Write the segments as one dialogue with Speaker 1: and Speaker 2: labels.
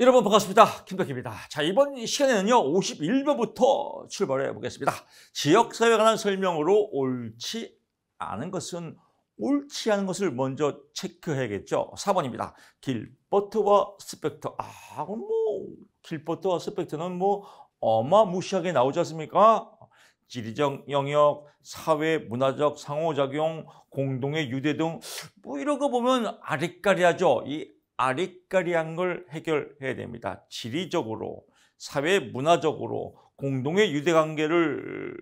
Speaker 1: 여러분 반갑습니다. 김덕희입니다. 자 이번 시간에는요 51번부터 출발해 보겠습니다. 지역사회에 관한 설명으로 옳지 않은 것은 옳지 않은 것을 먼저 체크해야겠죠. 4번입니다. 길버트와 스펙터. 아, 뭐 길버트와 스펙터는 뭐 어마무시하게 나오지 않습니까? 지리적 영역, 사회, 문화적 상호작용, 공동의 유대 등 뭐 이런 거 보면 아리까리하죠. 이 아리까리한 걸 해결해야 됩니다. 지리적으로, 사회 문화적으로 공동의 유대관계를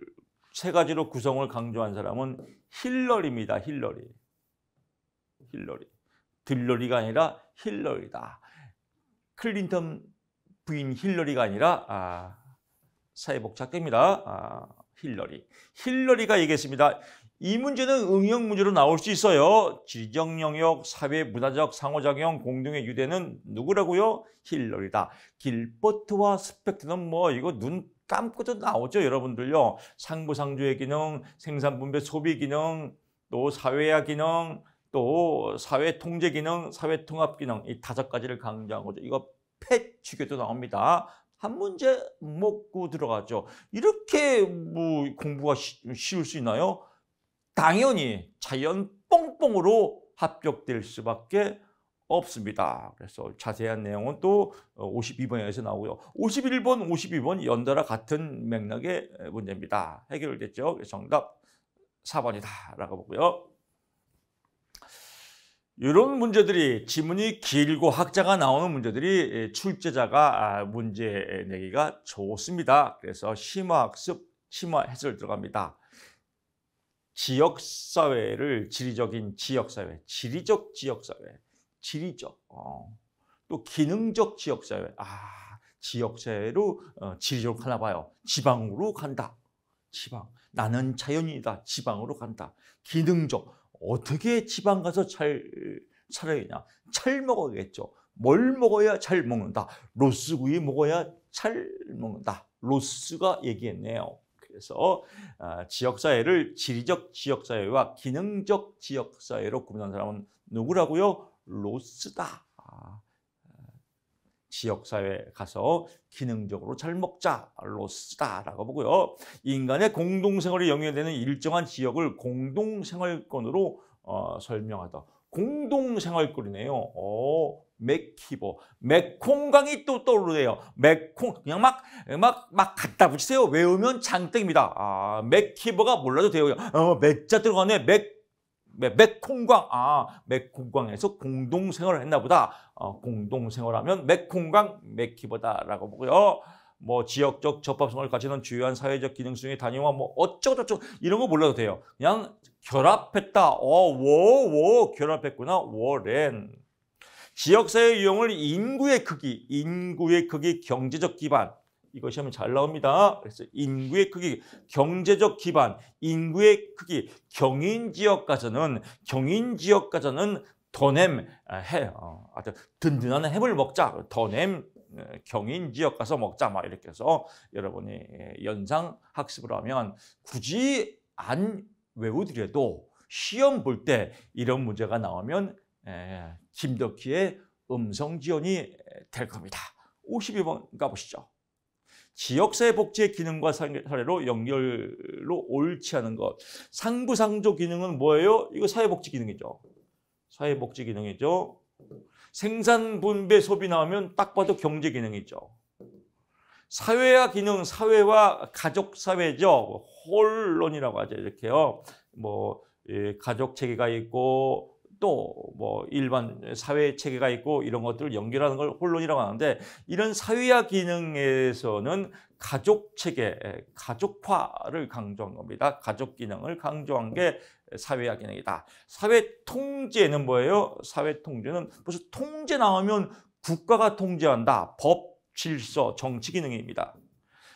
Speaker 1: 세 가지로 구성을 강조한 사람은 힐러리입니다. 힐러리. 힐러리. 들러리가 아니라 힐러리다. 클린턴 부인 힐러리가 아니라 아, 사회복지입니다 아, 힐러리. 힐러리가 얘기했습니다. 이 문제는 응용 문제로 나올 수 있어요. 지정 영역, 사회 문화적 상호작용 공동의 유대는 누구라고요? 힐러리다. 길버트와 스펙트는 뭐 이거 눈 감고도 나오죠, 여러분들요. 상부상조의 기능, 생산분배 소비 기능, 또 사회화 기능, 또 사회 통제 기능, 사회 통합 기능 이 다섯 가지를 강조한 거죠. 이거 패치교도 나옵니다. 한 문제 먹고 들어가죠. 이렇게 뭐 공부가 쉬, 쉬울 수 있나요? 당연히 자연 뽕뽕으로 합격될 수밖에 없습니다. 그래서 자세한 내용은 또 52번에서 어, 나오고요. 51번, 52번 연달아 같은 맥락의 문제입니다. 해결됐죠? 정답 4번이다 라고 보고요. 이런 문제들이 지문이 길고 학자가 나오는 문제들이 출제자가 아, 문제 내기가 좋습니다. 그래서 심화학습, 심화 해설 들어갑니다. 지역 사회를 지리적인 지역 사회, 지리적 지역 사회, 지리적 어. 또 기능적 지역 사회. 아, 지역 사회로 어, 지리적으로 가나 봐요. 지방으로 간다. 지방. 나는 자연이다. 지방으로 간다. 기능적. 어떻게 지방 가서 잘 살아야냐? 잘 먹어야겠죠. 뭘 먹어야 잘 먹는다. 로스구이 먹어야 잘 먹는다. 로스가 얘기했네요. 그래서 아, 지역사회를 지리적 지역사회와 기능적 지역사회로 구분한 사람은 누구라고요? 로스다. 아, 지역사회 가서 기능적으로 잘 먹자로 스다라고 보고요. 인간의 공동생활이 영위되는 일정한 지역을 공동생활권으로 어, 설명하다. 공동생활권이네요. 어, 맥히보 맥콩강이 또 떠오르네요 맥콩 그냥 막 막 막 갖다 붙이세요 외우면 장땡입니다 아 맥히보가 몰라도 돼요 어 맥자 들어가네 맥맥콩강 네, 아, 맥콩강에서 공동생활을 했나 보다. 어, 공동생활하면 맥콩강 맥히보다라고 보고요. 뭐 지역적 접합성을 가지는 주요한 사회적 기능성의 단위와 뭐 어쩌고저쩌고 이런 거 몰라도 돼요. 그냥 결합했다. 어, 워, 워, 결합했구나. 워렌. 지역사회 유형을 인구의 크기, 인구의 크기, 경제적 기반 이것이 하면 잘 나옵니다. 그래서 인구의 크기, 경제적 기반, 인구의 크기, 경인지역가서는경인지역가서는 더냄 아, 해, 어, 아주 든든한 햄을 먹자. 더냄 어, 경인 지역 가서 먹자 막 이렇게 해서 여러분이 예, 연상 학습을 하면 굳이 안 외우더라도 시험 볼 때 이런 문제가 나오면 예, 김덕희의 음성 지원이 될 겁니다. 52번 가보시죠. 지역사회 복지의 기능과 사례로 연결로 옳지 않은 것. 상부상조 기능은 뭐예요? 이거 사회복지 기능이죠. 사회복지 기능이죠. 생산, 분배, 소비 나오면 딱 봐도 경제 기능이죠. 사회와 기능, 사회와 가족 사회죠. 뭐, 홀론이라고 하죠. 이렇게요. 뭐 예, 가족 체계가 있고 또뭐 일반 사회 체계가 있고 이런 것들을 연결하는 걸 혼론이라고 하는데 이런 사회화 기능에서는 가족 체계, 가족화를 강조한 겁니다. 가족 기능을 강조한 게 사회화 기능이다. 사회 통제는 뭐예요? 사회 통제는 무슨 통제 나오면 국가가 통제한다. 법, 질서, 정치 기능입니다.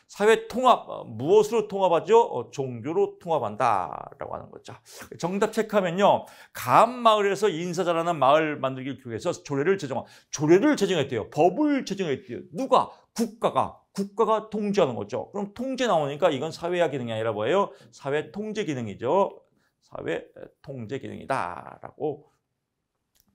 Speaker 1: 사회 통합, 어, 무엇으로 통합하죠? 어, 종교로 통합한다라고 하는 거죠. 정답 체크하면요. 감마을에서 인사자라는 마을 만들기 위해서 조례를 제정한, 조례를 제정했대요. 법을 제정했대요. 누가? 국가가. 국가가 통제하는 거죠. 그럼 통제 나오니까 이건 사회화 기능이 아니라 뭐예요? 사회 통제 기능이죠. 사회 통제 기능이다라고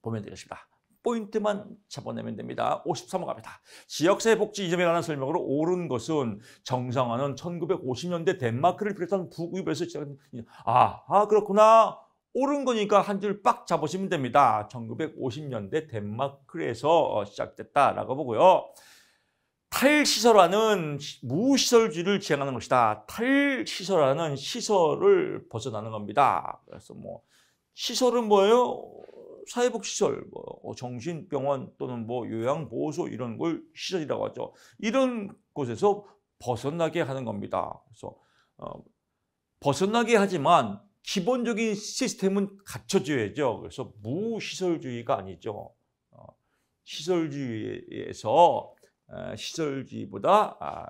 Speaker 1: 보면 되겠습니다. 포인트만 잡아내면 됩니다. 53호 갑니다. 지역사회 복지 이점에 관한 설명으로 옳은 것은 정상화는 1950년대 덴마크를 비롯한 북유럽에서 시작한 아, 아 그렇구나. 옳은 거니까 한 줄 빡 잡으시면 됩니다. 1950년대 덴마크에서 어, 시작됐다라고 보고요. 탈시설화는 무시설주의를 지향하는 것이다. 탈시설화는 시설을 벗어나는 겁니다. 그래서 뭐 시설은 뭐예요? 사회복시설, 뭐 어, 정신병원 또는 뭐 요양보호소 이런 걸 시설이라고 하죠. 이런 곳에서 벗어나게 하는 겁니다. 그래서 어, 벗어나게 하지만 기본적인 시스템은 갖춰져야죠. 그래서 무시설주의가 아니죠. 어, 시설주의에서 에, 시설주의보다 아,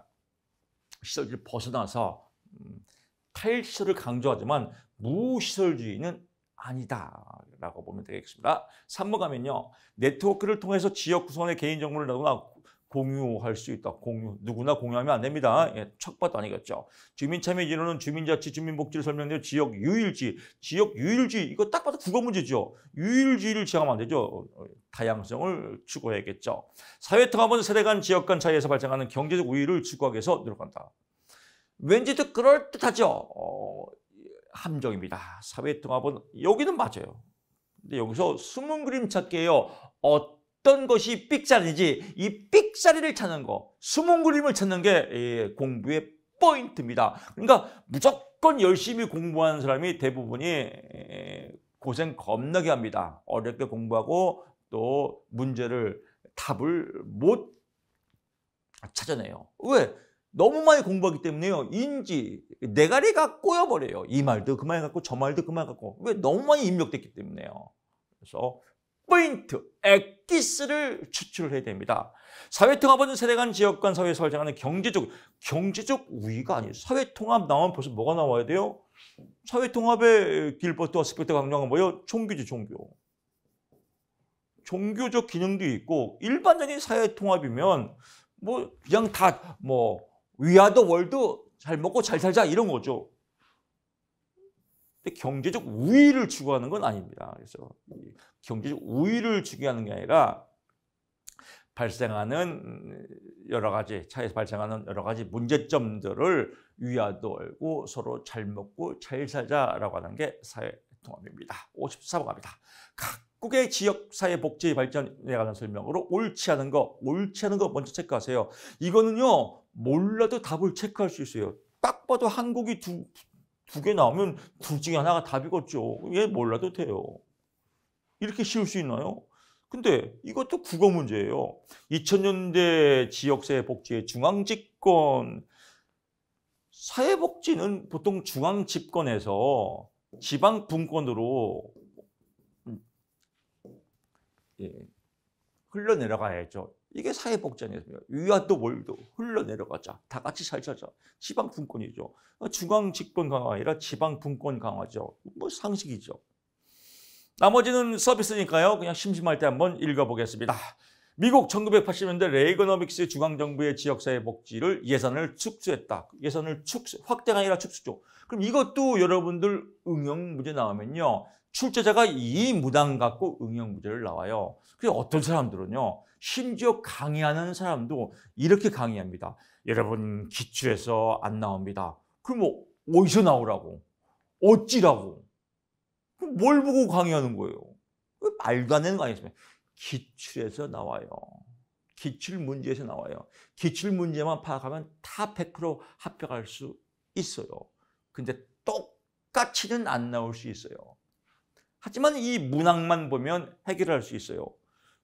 Speaker 1: 시설주의 벗어나서 음, 탈시설을 강조하지만 무시설주의는 아니다라고 보면 되겠습니다. 3번 가면요. 네트워크를 통해서 지역 구성원의 개인정보를 누구나 공유할 수 있다. 공유. 누구나 공유하면 안 됩니다. 예, 척밭도 아니겠죠. 주민참여 진호는 주민자치, 주민복지를 설명해요. 지역 유일지. 지역 유일지. 이거 딱 봐도 국어 문제죠. 유일지를 지향하면 안 되죠. 다양성을 추구해야겠죠. 사회통합은 세대 간 지역 간 차이에서 발생하는 경제적 우위를 추구하기 위해서 노력한다. 왠지 또 그럴듯하죠. 어, 함정입니다. 사회통합은 여기는 맞아요. 근데 여기서 숨은 그림 찾기예요. 어떤 것이 삑자리인지 이 삑자리를 찾는 거, 숨은 그림을 찾는 게 예, 공부의 포인트입니다. 그러니까 무조건 열심히 공부하는 사람이 대부분이 예, 고생 겁나게 합니다. 어렵게 공부하고 또 문제를 답을 못 찾아내요. 왜? 너무 많이 공부하기 때문에요. 인지, 내가리가 꼬여버려요. 이 말도 그만 갖고 저 말도 그만 갖고. 왜? 너무 많이 입력됐기 때문에요. 그래서 포인트, 액기스를 추출을 해야 됩니다. 사회통합은 세대 간 지역 간 사회 설정하는 경제적, 경제적 우위가 아니에요. 사회통합 나오면 벌써 뭐가 나와야 돼요? 사회통합의 길버트와 스펙터 강령은 뭐예요? 종교지, 종교. 종교적 기능도 있고 일반적인 사회통합이면 뭐 그냥 다뭐 위아더 월드 잘 먹고 잘 살자 이런 거죠. 근데 경제적 우위를 추구하는 건 아닙니다. 그래서 경제적 우위를 추구하는 게 아니라 발생하는 여러 가지 차에서 발생하는 여러 가지 문제점들을 위아도 알고 서로 잘 먹고 잘 살자라고 하는 게 사회 통합입니다. 54번 갑니다. 각국의 지역 사회 복지 발전에 관한 설명으로 옳지 않은 거, 옳지 않은 거 먼저 체크하세요. 이거는요. 몰라도 답을 체크할 수 있어요. 딱 봐도 한국이 두, 두 개 나오면 둘 중에 하나가 답이겠죠. 얘 예, 몰라도 돼요. 이렇게 쉬울 수 있나요? 근데 이것도 국어 문제예요. 2000년대 지역사회 복지의 중앙집권 사회복지는 보통 중앙집권에서 지방분권으로 음, 예, 흘러내려가야죠. 이게 사회복장이었습요 위안도 월도 흘러내려가자. 다 같이 살자자. 지방분권이죠. 어, 중앙집권 강화가 아니라 지방분권 강화죠. 뭐 상식이죠. 나머지는 서비스니까요. 그냥 심심할 때 한번 읽어보겠습니다. 미국 1980년대 레이그노믹스 중앙정부의 지역사회 복지를 예산을 축소했다. 예산을 축소, 확대가 아니라 축소죠. 그럼 이것도 여러분들 응용 문제 나오면요. 출제자가 이 무당 갖고 응용 문제를 나와요. 그래서 어떤 사람들은요. 심지어 강의하는 사람도 이렇게 강의합니다. 여러분 기출에서 안 나옵니다. 그럼 뭐 어디서 나오라고? 어찌라고? 뭘 보고 강의하는 거예요? 그 말도 안 되는 거 아니겠습니까? 기출에서 나와요. 기출 문제에서 나와요. 기출 문제만 파악하면 다 100% 합격할 수 있어요. 근데 똑같이는 안 나올 수 있어요. 하지만 이 문항만 보면 해결할 수 있어요.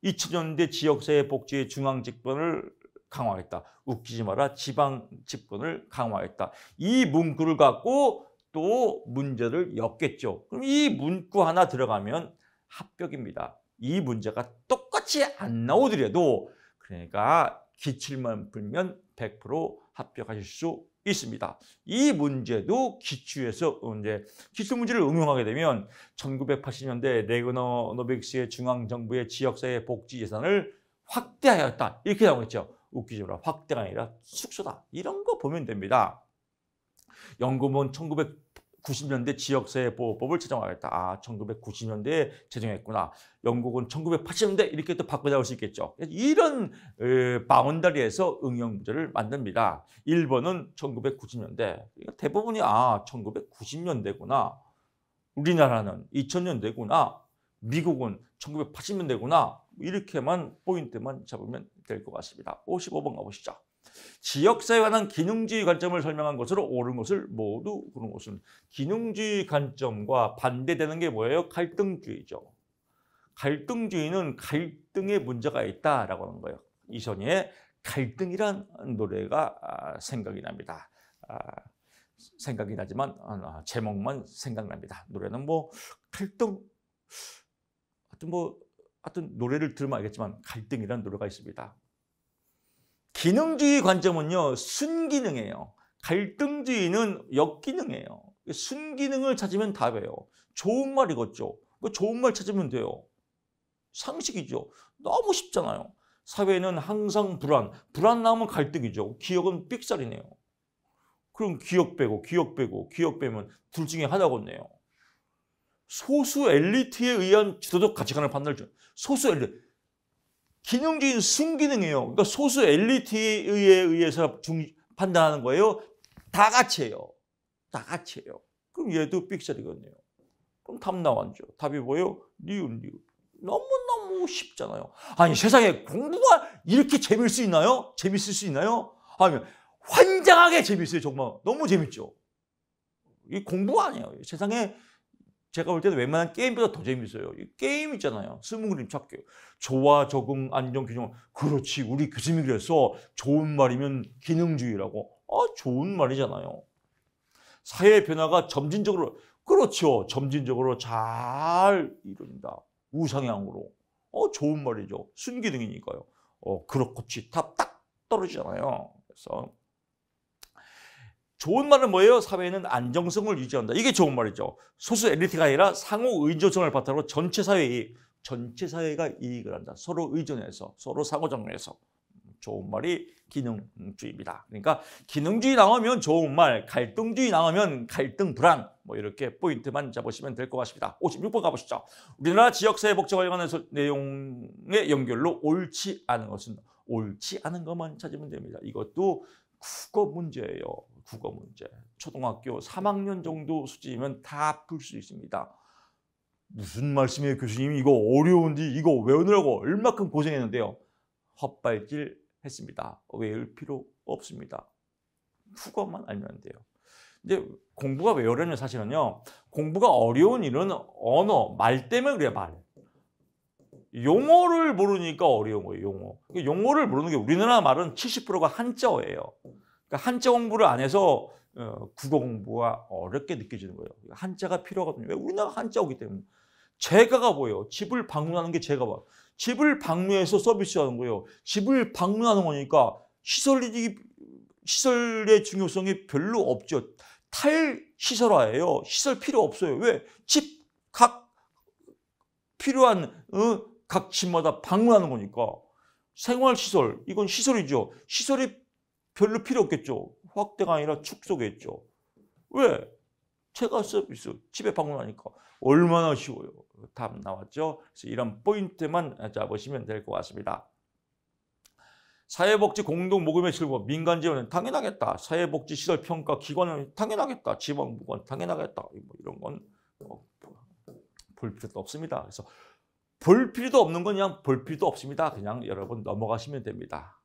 Speaker 1: 2000년대 지역사회 복지의 중앙 집권을 강화했다. 웃기지 마라. 지방 집권을 강화했다. 이 문구를 갖고 또 문제를 엮겠죠. 그럼 이 문구 하나 들어가면 합격입니다. 이 문제가 똑같이 안 나오더라도 그러니까 기출만 풀면 100% 합격하실 수 있습니다. 이 문제도 기출에서 이제 기출 문제를 응용하게 되면 1980년대 레그너 노백스의 중앙정부의 지역사회 복지 예산을 확대하였다. 이렇게 나오겠죠. 웃기지 마라. 확대가 아니라 축소다. 이런 거 보면 됩니다. 연금은 1900 90년대 지역사회 보호법을 제정하겠다. 아, 1990년대에 제정했구나. 영국은 1980년대 이렇게 또 바꿔잡을 수 있겠죠. 이런 바운다리에서 응용부제를 만듭니다. 1번은 1990년대. 그러니까 대부분이 아, 1990년대구나. 우리나라는 2000년대구나. 미국은 1980년대구나. 뭐 이렇게만 포인트만 잡으면 될 것 같습니다. 55번 가보시죠. 지역사회에 관한 기능주의 관점을 설명한 것으로 옳은 것을 모두 그런 것은 기능주의 관점과 반대되는 게 뭐예요? 갈등주의죠. 갈등주의는 갈등의 문제가 있다라고 하는 거예요. 이선희의 갈등이란 노래가 아, 생각이 납니다. 아, 생각이 나지만 아, 제목만 생각납니다. 노래는 뭐 갈등 하여튼 뭐 하여튼 노래를 들으면 알겠지만 갈등이라는 노래가 있습니다. 기능주의 관점은요 순기능이에요. 갈등주의는 역기능이에요. 순기능을 찾으면 답이에요. 좋은 말이겠죠. 그 좋은 말 찾으면 돼요. 상식이죠. 너무 쉽잖아요. 사회는 항상 불안. 불안 나오면 갈등이죠. 기억은 삑살이네요. 그럼 기억 빼고 기억 빼고 기억 빼면 둘 중에 하나겠네요. 소수 엘리트에 의한 지도적 가치관을 판단해 줘. 소수 엘리트. 기능적인 순기능이에요. 그러니까 소수 엘리트에 의해서 중, 판단하는 거예요. 다같이해요다같이해요 그럼 얘도 삑사리거든요 그럼 답 나왔죠. 답이 뭐예요? 니은 리은. 너무너무 쉽잖아요. 아니 세상에 공부가 이렇게 재밌을 수 있나요? 재밌을 수 있나요? 아니 환장하게 재밌어요 정말. 너무 재밌죠. 이 공부가 아니에요. 세상에 제가 볼 때는 웬만한 게임보다 더 재밌어요. 게임 있잖아요. 스무 그림 찾기. 조화, 적응, 안정, 균형. 그렇지. 우리 교수님이 그 그래서 좋은 말이면 기능주의라고. 아, 좋은 말이잖아요. 사회 변화가 점진적으로, 그렇죠. 점진적으로 잘 이룬다. 우상향으로. 어, 좋은 말이죠. 순기능이니까요. 어, 그렇고치 탑딱 떨어지잖아요. 그래서 좋은 말은 뭐예요? 사회에는 안정성을 유지한다. 이게 좋은 말이죠. 소수 엘리트가 아니라 상호 의존성을 바탕으로 전체 사회의 전체 사회가 이익을 한다. 서로 의존해서 서로 상호작용해서 좋은 말이 기능주의입니다. 그러니까 기능주의 나오면 좋은 말, 갈등주의 나오면 갈등 불안 뭐 이렇게 포인트만 잡으시면 될 것 같습니다. 56번 가보시죠. 우리나라 지역사회 복지 관련한 내용의 연결로 옳지 않은 것은 옳지 않은 것만 찾으면 됩니다. 이것도 국어 문제예요. 국어 문제. 초등학교 3학년 정도 수준이면 다 풀 수 있습니다. 무슨 말씀이에요, 교수님? 이거 어려운데 이거 외우느라고 얼마큼 고생했는데요. 헛발질 했습니다. 외울 필요 없습니다. 국어만 알면 돼요. 근데 공부가 왜 어려냐 사실은요. 공부가 어려운 일은 언어, 말 때문에 그래요, 말. 용어를 모르니까 어려운 거예요, 용어. 그러니까 용어를 모르는 게 우리나라 말은 70%가 한자어예요. 그러니까 한자 공부를 안 해서 국어 공부가 어렵게 느껴지는 거예요. 한자가 필요하거든요. 왜? 우리나라 한자어기 때문에. 제가가 보여요. 집을 방문하는 게 제가 봐 집을 방문해서 서비스하는 거예요. 집을 방문하는 거니까 시설이, 시설의 중요성이 별로 없죠. 탈시설화예요. 시설 필요 없어요. 왜? 집, 각, 필요한 어, 각 집마다 방문하는 거니까 생활시설, 이건 시설이죠. 시설이 별로 필요 없겠죠. 확대가 아니라 축소겠죠. 왜? 체가 서비스, 집에 방문하니까 얼마나 쉬워요. 답 나왔죠. 그래서 이런 포인트만 잡으시면 될 것 같습니다. 사회복지 공동 모금의 실무 민간 지원은 당연하겠다. 사회복지 시설 평가 기관은 당연하겠다. 지방보건 당연하겠다. 뭐 이런 건볼 뭐 필요도 없습니다. 그래서 볼 필요도 없는 건 그냥 볼 필요도 없습니다. 그냥 여러분 넘어가시면 됩니다.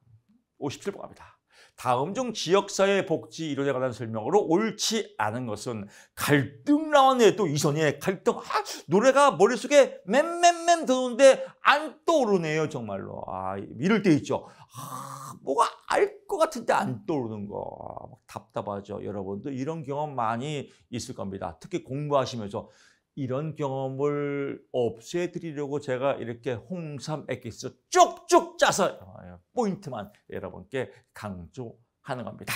Speaker 1: 57번 갑니다. 다음 중 지역사회 복지 이론에 관한 설명으로 옳지 않은 것은 갈등 나왔네 또 이선희의 갈등 아, 노래가 머릿속에 맴맴맴 드는데 안 떠오르네요 정말로 아 이럴 때 있죠 아, 뭐가 알 것 같은데 안 떠오르는 거 아, 답답하죠 여러분도 이런 경험 많이 있을 겁니다 특히 공부하시면서 이런 경험을 없애드리려고 제가 이렇게 홍삼 액기스 쭉쭉 짜서 어, 포인트만 여러분께 강조하는 겁니다.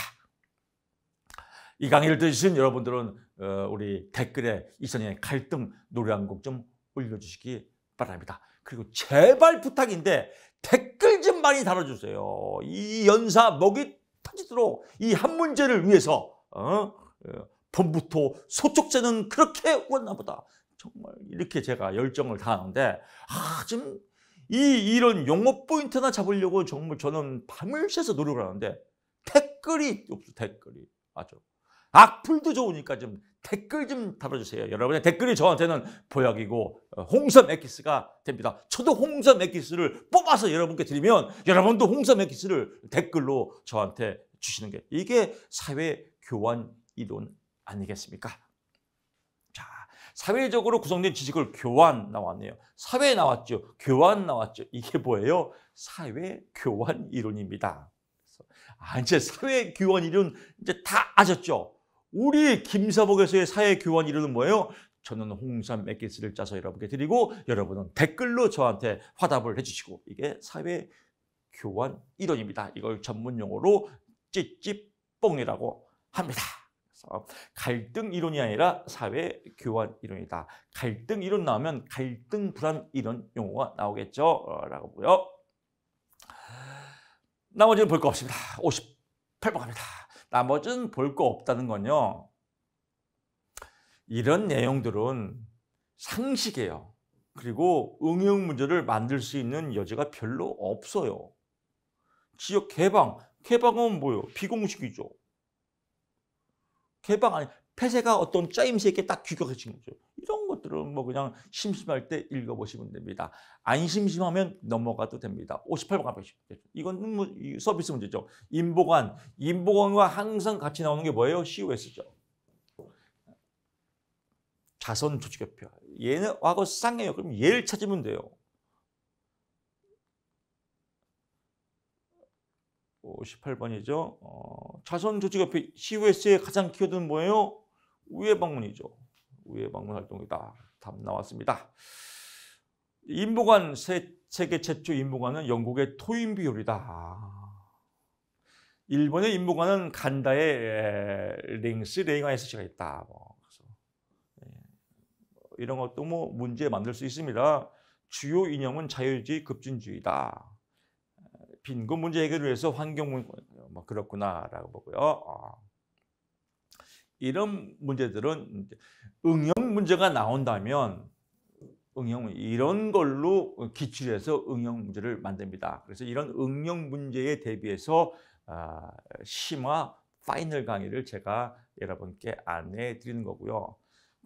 Speaker 1: 이 강의를 들으신 여러분들은 어, 우리 댓글에 이선희의 갈등 노래 한 곡 좀 올려주시기 바랍니다. 그리고 제발 부탁인데 댓글 좀 많이 달아주세요. 이 연사 목이 터지도록 이 한 문제를 위해서 어? 어 봄부터 소쪽제는 그렇게 왔나 보다. 정말 이렇게 제가 열정을 다하는데 아, 지금 이 이런 용어 포인트나 잡으려고 정말 저는 밤을 새서 노력을 하는데 댓글이 없어 댓글이 맞아 악플도 좋으니까 좀 댓글 좀 달아주세요 여러분의 댓글이 저한테는 보약이고 어, 홍삼 액기스가 됩니다 저도 홍삼 액기스를 뽑아서 여러분께 드리면 여러분도 홍삼 액기스를 댓글로 저한테 주시는 게 이게 사회 교환 이론 아니겠습니까? 자, 사회적으로 구성된 지식을 교환 나왔네요. 사회 나왔죠. 교환 나왔죠. 이게 뭐예요? 사회 교환 이론입니다. 아, 이제 사회 교환 이론 이제 다 아셨죠? 우리 김사복에서의 사회 교환 이론은 뭐예요? 저는 홍삼 몇개 스를 짜서 여러분께 드리고 여러분은 댓글로 저한테 화답을 해주시고 이게 사회 교환 이론입니다. 이걸 전문 용어로 찌찌뽕이라고 합니다. 갈등 이론이 아니라 사회 교환 이론이다. 갈등 이론 나오면 갈등 불안 이론 용어가 나오겠죠. 라고 보여 나머지는 볼 거 없습니다. 58번 갑니다. 나머지는 볼 거 없다는 건요. 이런 내용들은 상식이에요. 그리고 응용 문제를 만들 수 있는 여지가 별로 없어요. 지역 개방, 개방은 뭐예요? 비공식이죠. 개방 아니 폐쇄가 어떤 짜임새있게 딱 귀격해진 거죠. 이런 것들은 뭐 그냥 심심할 때 읽어보시면 됩니다. 안 심심하면 넘어가도 됩니다. 58번 가보시면 이건 뭐 서비스 문제죠. 인보관, 인보관과 항상 같이 나오는 게 뭐예요? COS죠. 자선 조직협회. 얘는 과거 쌍해요. 그럼 얘를 찾으면 돼요. 18번이죠. 어, 자선 조직 옆에 CUS의 가장 키워드는 뭐예요? 우회 방문이죠. 우회 방문 활동이다. 답 나왔습니다. 인보관 세, 세계 최초 인보관은 영국의 토인 비율이다. 일본의 인보관은 간다의 링스 레이가에서 있다. 뭐, 예. 이런 것도 뭐 문제 만들 수 있습니다. 주요 이념은 자유주의 급진주의다. 빈곤 그 문제 해결을 위해서 환경 문제, 뭐 그렇구나라고 보고요. 어. 이런 문제들은 응용 문제가 나온다면 응용 이런 걸로 기출해서 응용 문제를 만듭니다. 그래서 이런 응용 문제에 대비해서 아, 심화 파이널 강의를 제가 여러분께 안내해 드리는 거고요.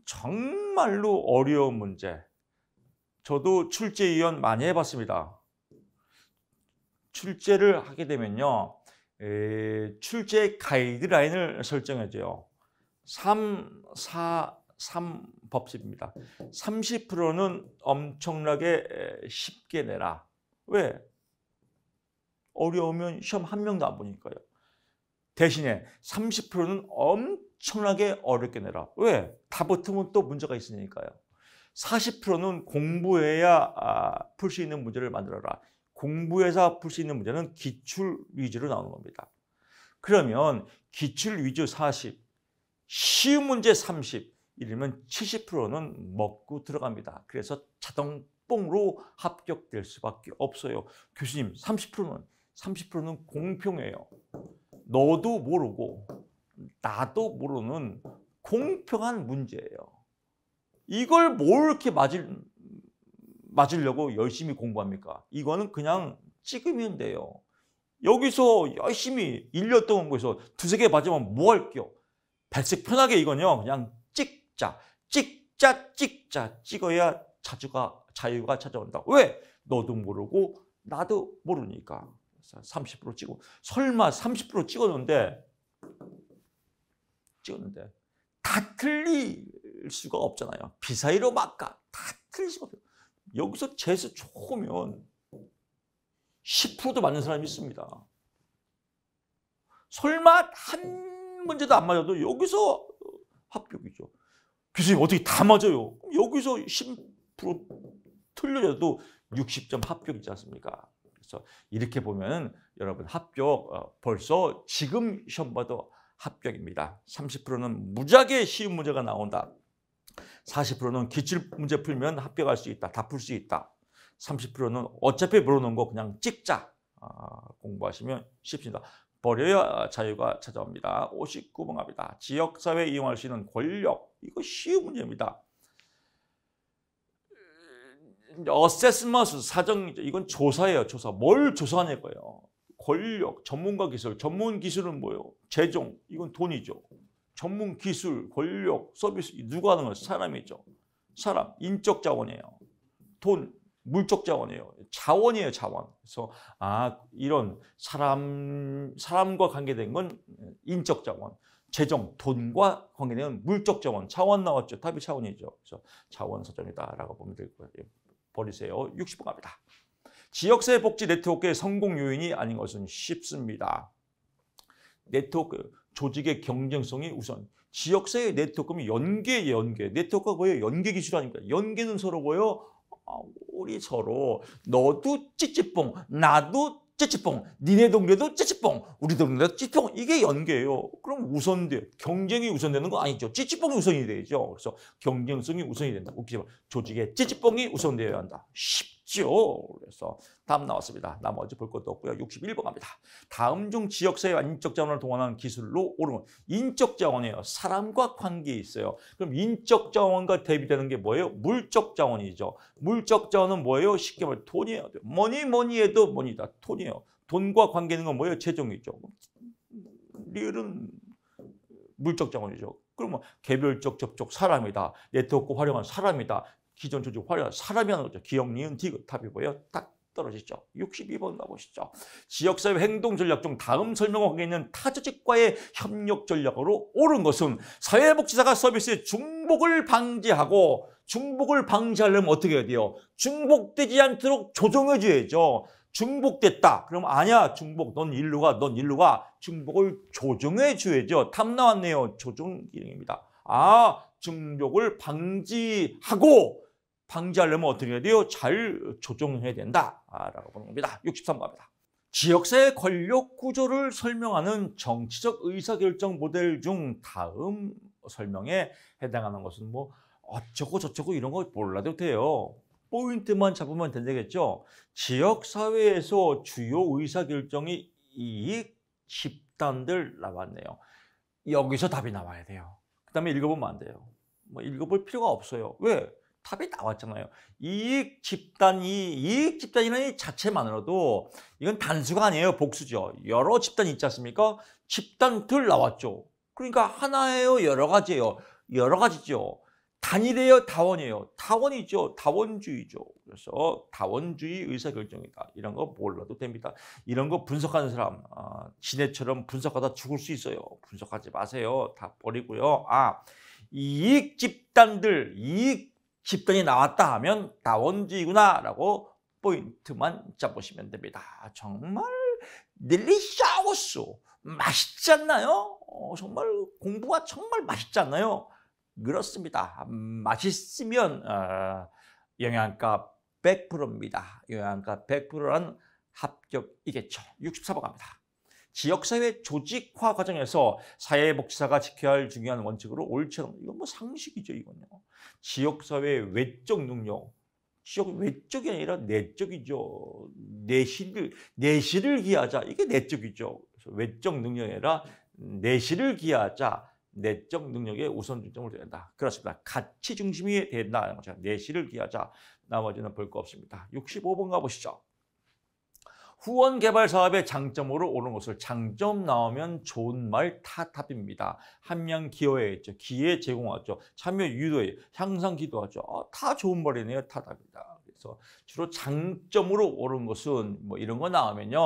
Speaker 1: 정말로 어려운 문제. 저도 출제위원 많이 해봤습니다. 출제를 하게 되면요. 에, 출제 가이드라인을 설정해줘요. 3, 4, 3 법칙입니다. 30%는 엄청나게 쉽게 내라. 왜? 어려우면 시험 한 명도 안 보니까요. 대신에 30%는 엄청나게 어렵게 내라. 왜? 다 붙으면 또 문제가 있으니까요. 40%는 공부해야 아, 풀수 있는 문제를 만들어라. 공부해서 풀 수 있는 문제는 기출 위주로 나오는 겁니다. 그러면 기출 위주 40, 쉬운 문제 30, 이러면 70%는 먹고 들어갑니다. 그래서 자동 뽕으로 합격될 수밖에 없어요. 교수님, 30%는 30%는 공평해요. 너도 모르고 나도 모르는 공평한 문제예요. 이걸 뭘 이렇게 맞을 맞으려고 열심히 공부합니까? 이거는 그냥 찍으면 돼요. 여기서 열심히 1년 동안 거기서 두세 개 맞으면 뭐 할게요? 발색 편하게 이건요. 그냥 찍자, 찍자, 찍자. 찍어야 자주가, 자유가 찾아온다. 왜? 너도 모르고 나도 모르니까. 30% 찍고 설마 30% 찍었는데 찍었는데 다 틀릴 수가 없잖아요. 비사이로 막가 다 틀릴 수가 없어요. 여기서 재수 좋으면 10%도 맞는 사람이 있습니다. 설마 한 문제도 안 맞아도 여기서 합격이죠. 교수님 어떻게 다 맞아요? 여기서 10% 틀려져도 60점 합격이지 않습니까? 그래서 이렇게 보면 여러분 합격 어, 벌써 지금 시험 봐도 합격입니다. 30%는 무지하게 쉬운 문제가 나온다. 40%는 기출 문제 풀면 합격할 수 있다. 다 풀 수 있다. 30%는 어차피 물어놓은 거 그냥 찍자. 아, 공부하시면 쉽습니다. 버려야 자유가 찾아옵니다. 59번갑니다. 지역사회 이용할 수 있는 권력. 이거 쉬운 문제입니다. 어세스마스 사정 이건 조사예요 조사 뭘 조사하냐 거예요 권력 전문가 기술 전문 기술은 뭐예요 재정 이건 돈이죠 전문 기술, 권력, 서비스 누가 하는 거예요? 사람이죠. 사람, 인적 자원이에요. 돈, 물적 자원이에요. 자원이에요, 자원. 그래서 아 이런 사람 사람과 관계된 건 인적 자원, 재정, 돈과 관계된 물적 자원, 차원 나왔죠. 답이 차원이죠. 그래서 자원 서점이다라고 보면 될 거예요. 예, 버리세요. 60번 갑니다. 지역사회 복지 네트워크의 성공 요인이 아닌 것은 쉽습니다. 네트워크 조직의 경쟁성이 우선 지역사회 네트워크는연계 연계. 네트워크가 뭐예요? 연계 기술 아닙니까? 연계는 서로 뭐예요? 아, 우리 서로 너도 찌찌뽕 나도 찌찌뽕 니네 동네도 찌찌뽕 우리 동네도 찌찌뽕 이게 연계예요. 그럼 우선돼 경쟁이 우선되는 거 아니죠. 찌찌뽕이 우선이 되죠. 그래서 경쟁성이 우선이 된다. 웃기지 마. 조직의 찌찌뽕이 우선되어야 한다. 쉽. 없죠. 그래서 다음 나왔습니다. 나머지 볼 것도 없고요. 61번 갑니다. 다음 중 지역사회 와 인적 자원을 동원하는 기술로 오르면 인적 자원이에요. 사람과 관계 에 있어요. 그럼 인적 자원과 대비되는 게 뭐예요? 물적 자원이죠. 물적 자원은 뭐예요? 쉽게 말해 돈이에요. 뭐니 뭐니 해도 뭐니다. 돈이에요. 돈과 관계 는건 뭐예요? 재정이죠. 리을은 물적 자원이죠. 그러면 개별적 접촉 사람이다. 네트워크 활용한 사람이다. 기존 조직 활용 사람이 하는 거죠. 기억, 니은, 디귿 탑이 보여? 딱 떨어지죠. 62번 가보시죠. 지역사회 행동 전략 중 다음 설명을하게 있는 타 조직과의 협력 전략으로 옳은 것은 사회복지사가 서비스의 중복을 방지하고 중복을 방지하려면 어떻게 해야 돼요? 중복되지 않도록 조정해줘야죠. 중복됐다. 그럼 아니야. 중복. 넌 일로 가. 넌 일로 가. 중복을 조정해줘야죠. 탐 나왔네요. 조정 기능입니다. 아, 중복을 방지하고 방지하려면 어떻게 해야 돼요? 잘 조정해야 된다라고 보는 겁니다. 63번입니다. 지역사회 권력 구조를 설명하는 정치적 의사결정 모델 중 다음 설명에 해당하는 것은 뭐 어쩌고 저쩌고 이런 거 몰라도 돼요. 포인트만 잡으면 되겠죠. 지역사회에서 주요 의사결정이 이익 집단들 나왔네요. 여기서 답이 나와야 돼요. 그 다음에 읽어보면 안 돼요. 뭐 읽어볼 필요가 없어요. 왜? 답이 나왔잖아요. 이익 집단이, 이익 집단이라는 자체만으로도 이건 단수가 아니에요. 복수죠. 여러 집단이 있지 않습니까? 집단들 나왔죠. 그러니까 하나예요. 여러 가지예요. 여러 가지죠. 단일이에요. 다원이에요. 다원이죠. 다원주의죠. 그래서 다원주의 의사결정이다. 이런 거 몰라도 됩니다. 이런 거 분석하는 사람, 아, 지네처럼 분석하다 죽을 수 있어요. 분석하지 마세요. 다 버리고요. 아, 이익 집단들, 이익 10등이 나왔다 하면 다원주의구나라고 포인트만 잡으시면 됩니다. 정말 닐리샤우스 맛있지않나요 어, 정말 공부가 정말 맛있잖아요. 그렇습니다. 맛있으면 어, 영양가 100%입니다. 영양가 100%란 합격이겠죠. 64번 갑니다. 지역사회 조직화 과정에서 사회복지사가 지켜야 할 중요한 원칙으로 올처럼 이건 뭐 상식이죠 이건요. 지역사회의 외적 능력, 지역 외적이 아니라 내적이죠. 내실을, 내실을 기하자. 이게 내적이죠. 외적 능력이 아니라 내실을 기하자. 내적 능력에 우선 중점을 둬야 한다. 그렇습니다. 가치 중심이 된다. 내실을 기하자. 나머지는 볼 거 없습니다. 65번 가보시죠. 후원 개발 사업의 장점으로 오른 것을 장점 나오면 좋은 말 타탑입니다. 한 명 기여했죠. 기회 제공하죠. 참여 유도에 향상 기도하죠. 아, 다 좋은 말이네요. 타탑이다. 그래서 주로 장점으로 오른 것은 뭐 이런 거 나오면요.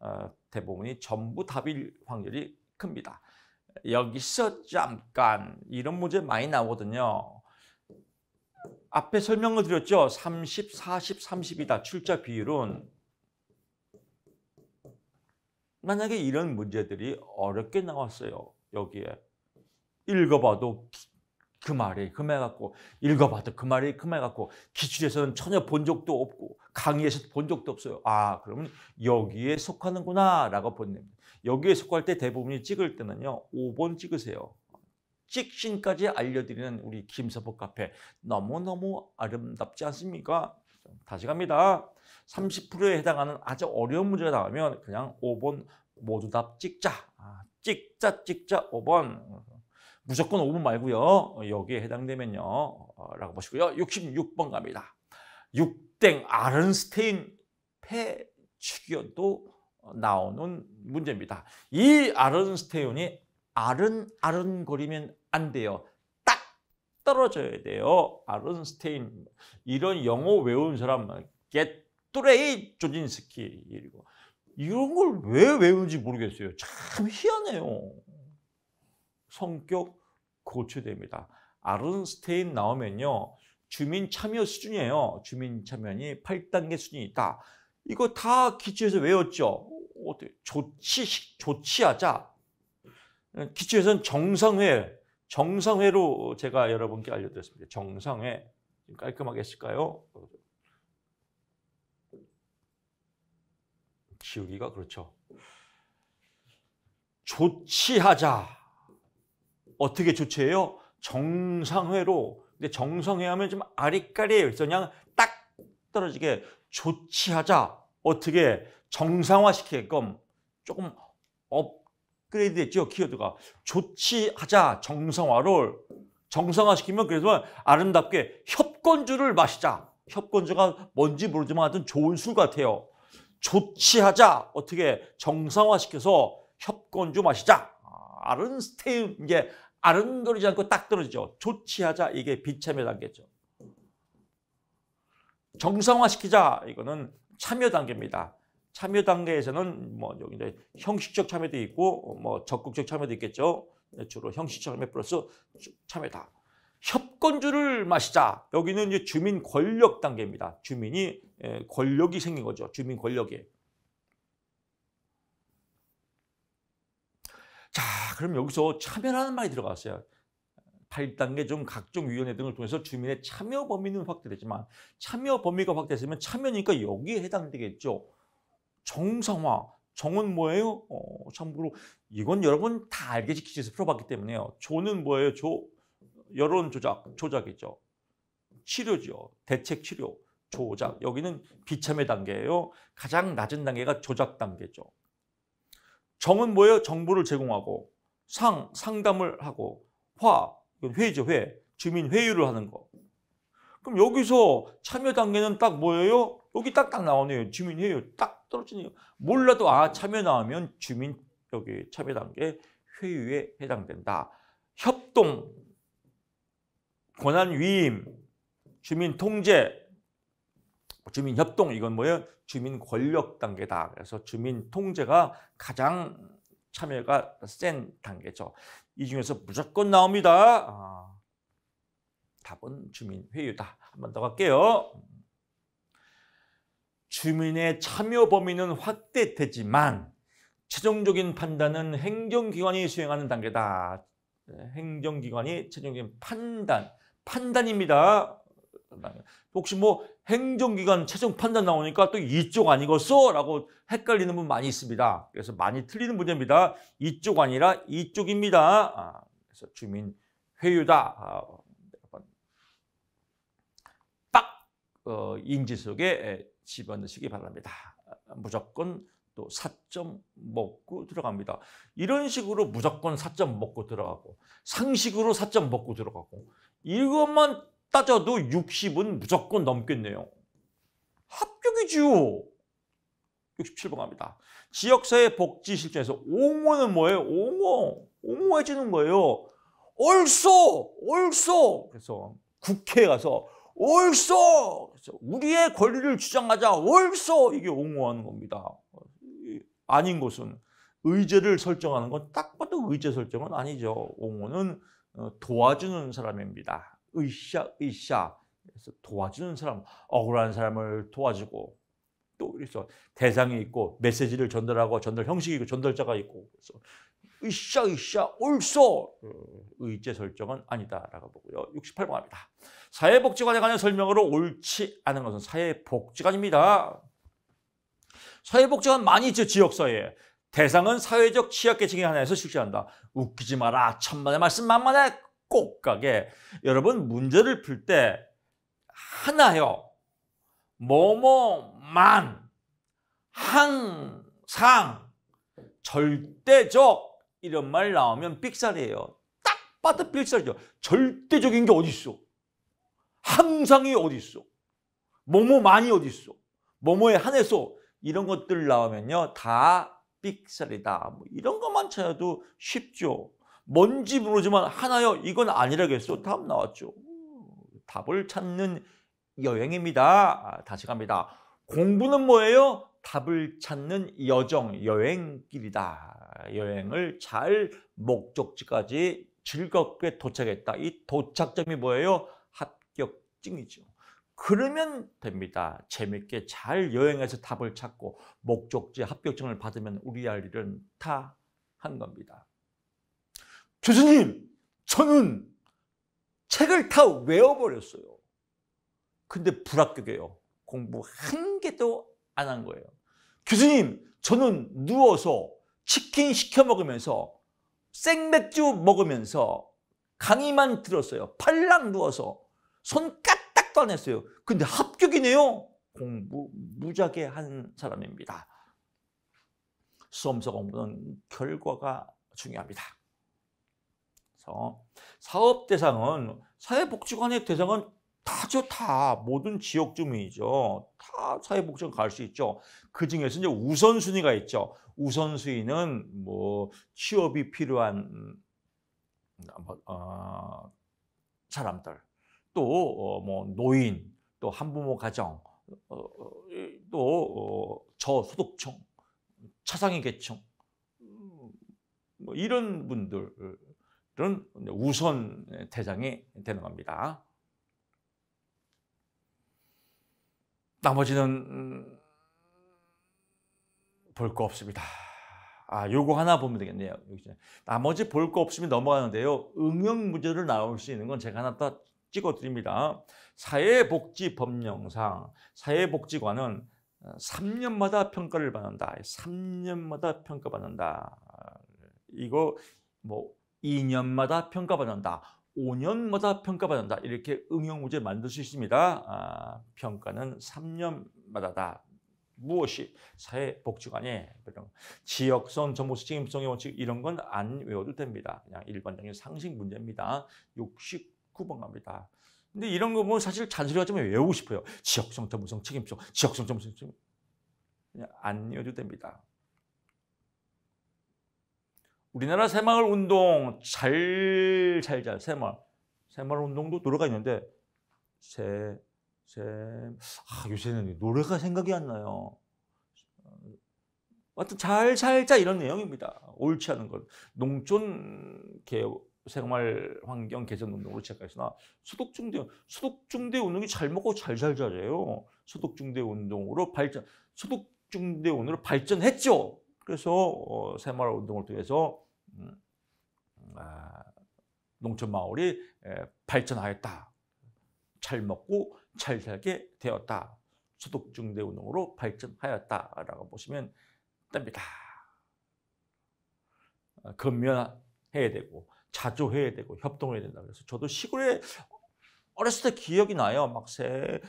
Speaker 1: 어, 대부분이 전부 답일 확률이 큽니다. 여기서 잠깐 이런 문제 많이 나오거든요. 앞에 설명을 드렸죠. 30, 40, 30이다. 출자 비율은 만약에 이런 문제들이 어렵게 나왔어요. 여기에 읽어봐도 그 말이 금해갖고 읽어봐도 그 말이 금해갖고 기출에서는 전혀 본 적도 없고 강의에서 도본 적도 없어요. 아 그러면 여기에 속하는구나 라고 보냅니다. 여기에 속할 때 대부분이 찍을 때는요. 5번 찍으세요. 찍신까지 알려드리는 우리 김서복 카페 너무너무 아름답지 않습니까? 다시 갑니다. 30%에 해당하는 아주 어려운 문제가 나오면 그냥 5번 모두 답 찍자. 아, 찍자 찍자 5번. 무조건 5번 말고요. 여기에 해당되면요. 어, 라고 보시고요. 66번 갑니다. 6땡 아른스테인 폐이어도 나오는 문제입니다. 이 아른스테인이 아른아른거리면 안 돼요. 딱 떨어져야 돼요. 아른스테인 이런 영어 외운 사람 get 또래의 조진스키이고 이런 걸 왜 외우는지 모르겠어요. 참 희한해요. 성격 고쳐됩니다. 아른스테인 나오면요. 주민 참여 수준이에요. 주민 참여니 8단계 수준이 있다. 이거 다 기초에서 외웠죠. 어떻게 조치 조치하자. 기초에서는 정상회 정상회로 제가 여러분께 알려드렸습니다. 정상회 깔끔하게 했을까요? 지우기가 그렇죠. 조치하자. 어떻게 조치해요? 정상회로. 근데 정상회 하면 좀 아리까리해요. 그냥딱 떨어지게 조치하자. 어떻게 정상화시키게끔 조금 업그레이드 됐죠. 키워드가. 조치하자. 정상화를. 정상화시키면 그래서 아름답게 협건주를 마시자. 협건주가 뭔지 모르지만 하여튼 좋은 술 같아요. 조치하자 어떻게 정상화시켜서 협건 좀 하시자 아른스테이 이게 아른거리지 않고 딱 떨어지죠 조치하자 이게 비참여 단계죠 정상화시키자 이거는 참여 단계입니다 참여 단계에서는 뭐 여기 이제 형식적 참여도 있고 뭐 적극적 참여도 있겠죠 네, 주로 형식적 참여 플러스 참여다 협건주를 마시자. 여기는 이제 주민 권력 단계입니다. 주민이 예, 권력이 생긴 거죠. 주민 권력이. 자, 그럼 여기서 참여라는 말이 들어갔어요. 8단계 중 각종 위원회 등을 통해서 주민의 참여 범위는 확대되지만 참여 범위가 확대됐으면 참여니까 여기에 해당되겠죠. 정상화. 정은 뭐예요? 어, 참고로 이건 여러분 다 알게 지키셔서 풀어봤기 때문에요. 조는 뭐예요? 조 여론 조작, 조작이죠. 치료죠. 대책 치료, 조작. 여기는 비참의 단계예요. 가장 낮은 단계가 조작 단계죠. 정은 뭐예요? 정보를 제공하고 상, 상담을 하고 화, 회의죠, 회. 주민 회의를 하는 거. 그럼 여기서 참여 단계는 딱 뭐예요? 여기 딱딱 나오네요. 주민 회의 딱 떨어지네요. 몰라도 아 참여 나오면 주민 여기 참여 단계 회의에 해당된다. 협동 권한 위임, 주민 통제, 주민 협동 이건 뭐예요? 주민 권력 단계다. 그래서 주민 통제가 가장 참여가 센 단계죠. 이 중에서 무조건 나옵니다. 아, 답은 주민회의다. 한번더 갈게요. 주민의 참여 범위는 확대되지만 최종적인 판단은 행정기관이 수행하는 단계다. 네, 행정기관이 최종적인 판단, 판단입니다. 혹시 뭐 행정기관 최종 판단 나오니까 또 이쪽 아니겠어? 라고 헷갈리는 분 많이 있습니다. 그래서 많이 틀리는 문제입니다. 이쪽 아니라 이쪽입니다. 아, 그래서 주민 회유다. 아, 빡! 어, 인지 속에 집어넣으시기 바랍니다. 무조건 또 4점 먹고 들어갑니다. 이런 식으로 무조건 4점 먹고 들어가고 상식으로 4점 먹고 들어가고 이것만 따져도 60은 무조건 넘겠네요. 합격이지요. 67번 갑니다. 지역사회 복지 실정에서 옹호는 뭐예요? 옹호. 옹호해주는 거예요. 올소! 올소! 그래서 국회에 가서 올소! 그래서 우리의 권리를 주장하자. 올소! 이게 옹호하는 겁니다. 아닌 것은 의제를 설정하는 건 딱 봐도 의제 설정은 아니죠. 옹호는 어, 도와주는 사람입니다. 의샤 의샤 그래서 도와주는 사람 억울한 사람을 도와주고 또 그래서 대상이 있고 메시지를 전달하고 전달 형식이 있고 전달자가 있고 그래서 으쌰 으쌰 올소 그 의제 설정은 아니다라고 보고요. 68번 합니다. 사회복지관에 관한 설명으로 옳지 않은 것은 사회복지관입니다. 사회복지관 많이 있죠 지역사회에. 대상은 사회적 취약계층의 하나에서 실시한다. 웃기지 마라. 천만의 말씀 만만해. 꼭 가게. 여러분 문제를 풀 때 하나요. 뭐뭐만 항상 절대적 이런 말 나오면 삑살이에요. 딱 봐도 삑살이죠. 절대적인 게 어디 있어? 항상이 어디 있어? 뭐뭐만이 어디 있어? 뭐뭐에 한해서 이런 것들 나오면요. 다 삑설이다뭐 이런 것만 찾아도 쉽죠. 뭔지 모르지만 하나요 이건 아니라겠어. 답 나왔죠. 답을 찾는 여행입니다. 아, 다시 갑니다. 공부는 뭐예요? 답을 찾는 여정, 여행길이다. 여행을 잘 목적지까지 즐겁게 도착했다. 이 도착점이 뭐예요? 합격증이죠. 그러면 됩니다. 재밌게 잘 여행해서 답을 찾고 목적지 합격증을 받으면 우리 할 일은 다 한 겁니다. 교수님, 저는 책을 다 외워버렸어요. 근데 불합격해요 공부 한 개도 안 한 거예요. 교수님, 저는 누워서 치킨 시켜 먹으면서 생맥주 먹으면서 강의만 들었어요. 팔랑 누워서 손깍 합격도 안 했어요. 근데 합격이네요. 공부 무작위 한 사람입니다. 수험서 공부는 결과가 중요합니다. 그래서 사업 대상은 사회복지관의 대상은 다 좋다. 모든 지역 주민이죠. 다 사회복지관 갈 수 있죠. 그 중에서 이제 우선순위가 있죠. 우선순위는 뭐 취업이 필요한 음, 뭐, 어, 사람들 또뭐 어, 노인, 또 한부모 가정, 어, 어, 또 저소득층, 차상위 계층 음, 뭐 이런 분들은 우선 대상이 되는 겁니다. 나머지는 음, 볼거 없습니다. 아, 요거 하나 보면 되겠네요. 나머지 볼 거 없으면 넘어가는데요. 응용 문제를 나올 수 있는 건 제가 하나 더 찍어드립니다. 사회복지법령상 사회복지관은 3년마다 어, 평가를 받는다. 3년마다 평가받는다. 이거 뭐 2년마다 평가받는다. 5년마다 평가받는다. 이렇게 응용문제 만들 수 있습니다. 아, 평가는 3년마다다. 무엇이 사회복지관에 지역성, 정보성, 책임성의 원칙 이런 건 안 외워도 됩니다. 그냥 일반적인 상식 문제입니다. 60 구분갑니다 근데 이런 거 보면 사실 잔소리가 좀 외우고 싶어요. 지역성 전문성 책임성, 지역성 전문성 책임. 그냥 안 외워도 됩니다. 우리나라 새마을 운동 잘 잘 잘 새마을 새마을 운동도 노래가 있는데 새새 아, 요새는 노래가 생각이 안 나요. 하여튼 잘잘자 이런 내용입니다. 옳지 않은 것. 농촌 개 생활 환경 개선 운동으로 시작했으나 소득 중대 소득 중대 운동이 잘 먹고 잘 잘 자래요. 소득 중대 운동으로 발전 소득 중대 운동으로 발전했죠. 그래서 어, 생활 운동을 통해서 음, 아, 농촌 마을이 에, 발전하였다. 잘 먹고 잘 살게 되었다. 소득 중대 운동으로 발전하였다라고 보시면 됩니다. 건면해야 아, 되고 자조해야 되고 협동해야 된다. 그래서 저도 시골에 어렸을 때 기억이 나요. 막 새,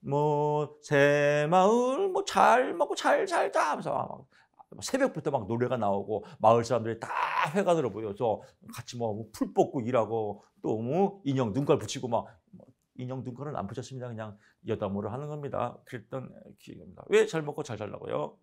Speaker 1: 뭐, 새 마을, 뭐, 잘 먹고 잘 살자 하면서 막 새벽부터 막 노래가 나오고 마을 사람들이 다회가 들어 보여서 같이 뭐풀 뭐 뽑고 일하고 또 뭐 인형 눈깔 붙이고 막 뭐 인형 눈깔은 안 붙였습니다. 그냥 여담으로 하는 겁니다. 그랬던 기억입니다. 왜 잘 먹고 잘 살라고요?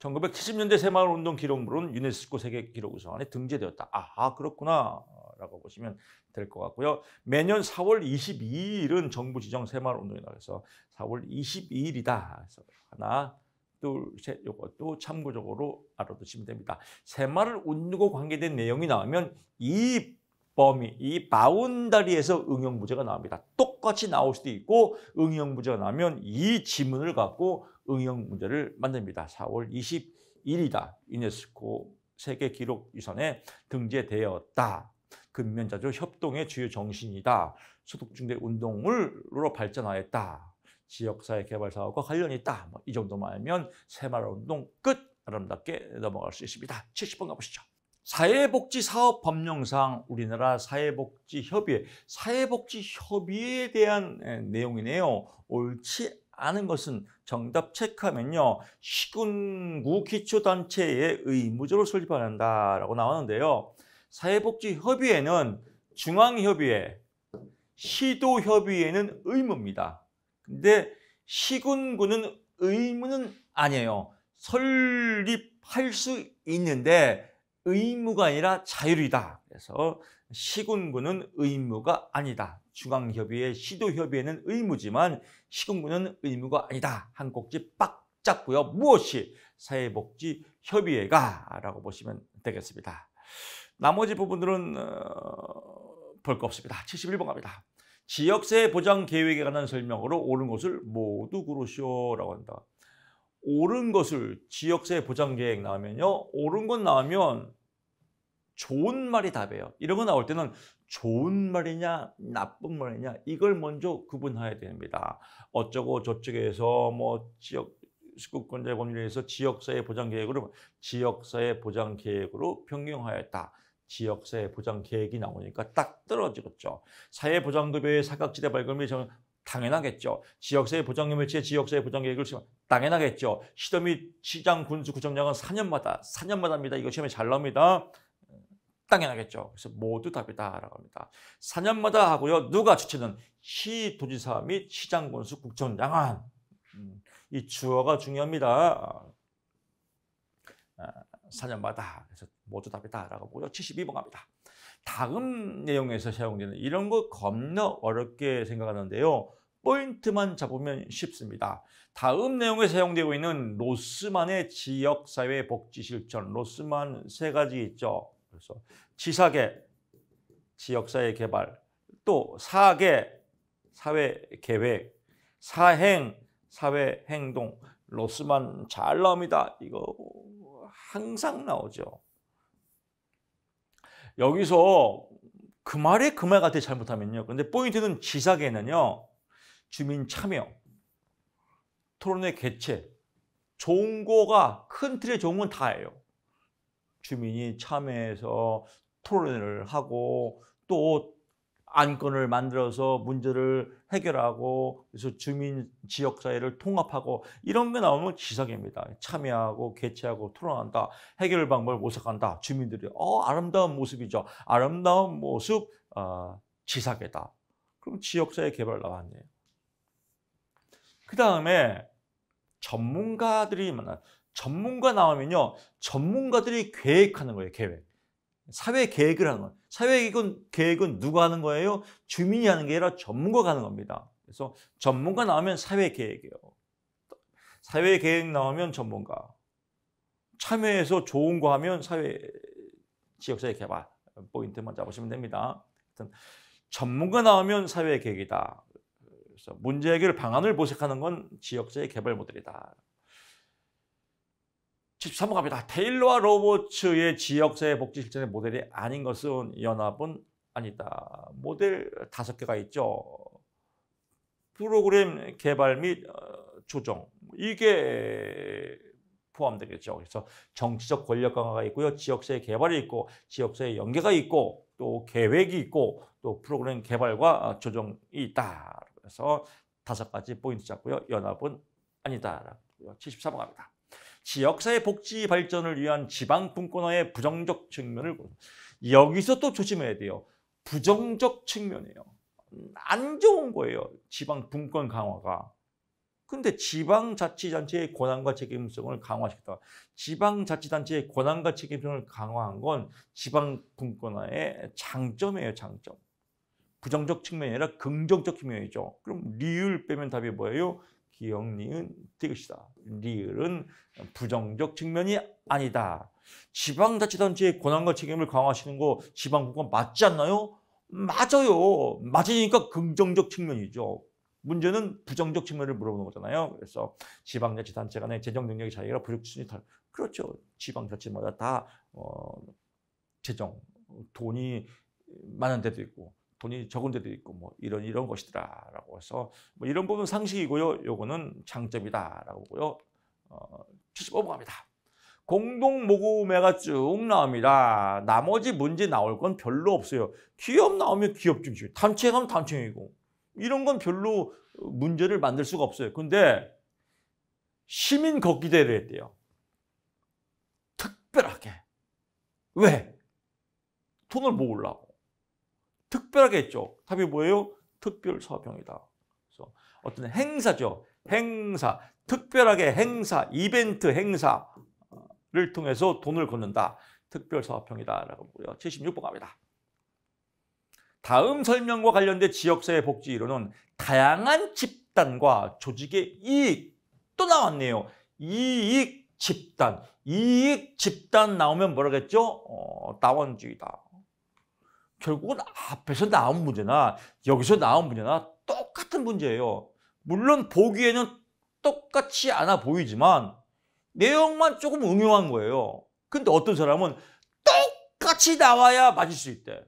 Speaker 1: 1970년대 새마을 운동 기록물은 유네스코 세계 기록우선 안에 등재되었다. 아, 그렇구나라고 보시면 될 것 같고요. 매년 4월 22일은 정부 지정 새마을 운동이 나와서 4월 22일이다. 그래서 하나, 둘, 셋 이것도 참고적으로 알아두시면 됩니다. 새마을 운동과 관계된 내용이 나오면 이 범위, 이 바운다리에서 응용문제가 나옵니다. 똑같이 나올 수도 있고 응용문제가나면이 지문을 갖고 응용문제를 만듭니다. 4월 21일이다. 유네스코 세계기록유산에 등재되었다. 근면자조 협동의 주요 정신이다. 소득중대 운동으로 발전하였다. 지역사회 개발 사업과 관련이 있다. 뭐 이 정도만 알면 새마을운동 끝! 아름답게 넘어갈 수 있습니다. 70번 가보시죠. 사회복지 사업 법령상 우리나라 사회복지 협의회, 사회복지 협의에 회 대한 예, 내용이네요. 옳지 않은 것은 정답 체크하면요. 시군구 기초단체의 의무적으로 설립한다라고 나오는데요. 사회복지 협의회는 중앙협의회, 시도협의회는 의무입니다. 근데 시군구는 의무는 아니에요. 설립할 수 있는데 의무가 아니라 자율이다. 그래서 시군구는 의무가 아니다. 중앙협의회, 시도협의회는 의무지만 시군구는 의무가 아니다. 한 꼭지 빡 잡고요. 무엇이 사회복지협의회가 라고 보시면 되겠습니다. 나머지 부분들은 어... 볼거 없습니다. 71번 갑니다. 지역세 보장 계획에 관한 설명으로 옳은 것을 모두 그르시오라고 한다. 옳은 것을 지역사회 보장 계획 나오면요. 옳은 건 나오면 좋은 말이 답이에요. 이런 거 나올 때는 좋은 말이냐 나쁜 말이냐 이걸 먼저 구분해야 됩니다. 어쩌고 저쪽에서뭐 지역 수급권자 법률에서 지역사회 보장 계획으로 지역사회 보장 계획으로 변경하였다. 지역사회 보장 계획이 나오니까 딱 떨어지겠죠. 사회보장급여의 사각지대 발굴 및 당연하겠죠. 지역사회 보장금일제 지역사회 보장계획을 시험 당연하겠죠. 시도 및 시장 군수 구청장은 4년마다 4년마다입니다. 이거 시험에 잘 나옵니다. 당연하겠죠. 그래서 모두 답이다라고 합니다. 4년마다 하고요. 누가 주체는 시도지사 및 시장 군수 국정장관. 음, 이 주어가 중요합니다. 4년마다 아, 그래서 모두 답이다라고 보고요. 72번 갑니다. 다음 내용에서 사용되는 이런 거 겁나 어렵게 생각하는데요. 포인트만 잡으면 쉽습니다. 다음 내용에 사용되고 있는 로스만의 지역사회 복지 실천, 로스만 세 가지 있죠. 그래서 지사계, 지역사회 개발, 또 사계, 사회 계획, 사행, 사회 행동, 로스만 잘 나옵니다. 이거 항상 나오죠. 여기서 그 말에 그 말 같아 잘못하면요. 근데 포인트는 지사계는요. 주민 참여, 토론회 개최, 종고가 큰 틀의 좋은건 다예요. 주민이 참여해서 토론회를 하고 또 안건을 만들어서 문제를 해결하고 그래서 주민 지역 사회를 통합하고 이런 게 나오면 지석입니다. 참여하고 개최하고 토론한다. 해결 방법을 모색한다. 주민들이 어 아름다운 모습이죠. 아름다운 모습 어, 지사계다. 그럼 지역사회 개발 나왔네요. 그 다음에 전문가들이 만나 전문가 나오면요 전문가들이 계획하는 거예요 계획 사회 계획을 하는 거예요. 사회 계획은, 계획은 누가 하는 거예요? 주민이 하는 게 아니라 전문가가 하는 겁니다. 그래서 전문가 나오면 사회 계획이에요. 사회 계획 나오면 전문가. 참여해서 좋은 거 하면 사회 지역사회 개발 포인트만 잡으시면 됩니다. 전문가 나오면 사회 계획이다. 그래서 문제 해결 방안을 모색하는 건 지역사회 개발 모델이다. 13번 갑니다. 테일러와 로버츠의 지역사회 복지 실천의 모델이 아닌 것은 연합은 아니다. 모델 다섯 개가 있죠. 프로그램 개발 및 어, 조정. 이게 포함되겠죠. 그래서 정치적 권력 강화가 있고요. 지역사회 개발이 있고, 지역사회 연계가 있고, 또 계획이 있고, 또 프로그램 개발과 어, 조정이 있다. 그래서 다섯 가지 포인트 잡고요. 연합은 아니다. 73번 갑니다. 지역사회 복지 발전을 위한 지방 분권화의 부정적 측면을 여기서 또 조심해야 돼요. 부정적 측면이에요. 안 좋은 거예요. 지방 분권 강화가. 근데 지방자치단체의 권한과 책임성을 강화시켰다. 지방자치단체의 권한과 책임성을 강화한 건 지방분권화의 장점이에요, 장점. 부정적 측면이 아니라 긍정적 측면이죠. 그럼 리을 빼면 답이 뭐예요? 기역, 니은, 디것이다 리을은 부정적 측면이 아니다. 지방자치단체의 권한과 책임을 강화하시는 거 지방국권 맞지 않나요? 맞아요. 맞으니까 긍정적 측면이죠. 문제는 부정적 측면을 물어보는 거잖아요. 그래서 지방자치단체 간의 재정 능력이 차이가 부족수준이 다 그렇죠. 지방자치마다 다 어, 재정 돈이 많은 데도 있고 돈이 적은 데도 있고 뭐 이런 이런 것이더라라고 해서 뭐 이런 부분 상식이고요. 요거는 장점이다라고 보고요. 어, 75번 갑니다. 공동 모금회가 쭉 나옵니다. 나머지 문제 나올 건 별로 없어요. 기업 나오면 기업 중심, 단체하면 단체이고 이런 건 별로 문제를 만들 수가 없어요. 근데 시민 걷기 대를 했대요. 특별하게. 왜? 돈을 모으려고. 특별하게 했죠. 답이 뭐예요? 특별사업형이다. 그래서 어떤 행사죠. 행사, 특별하게 행사, 이벤트 행사를 통해서 돈을 걷는다. 특별사업형이다라고 보고요. 76번 갑니다. 다음 설명과 관련된 지역사회 복지 이론은 다양한 집단과 조직의 이익 또 나왔네요. 이익 집단, 이익 집단 나오면 뭐라겠죠? 어, 다원주의다. 결국은 앞에서 나온 문제나 여기서 나온 문제나 똑같은 문제예요. 물론 보기에는 똑같지 않아 보이지만 내용만 조금 응용한 거예요. 근데 어떤 사람은 똑같이 나와야 맞을 수 있대.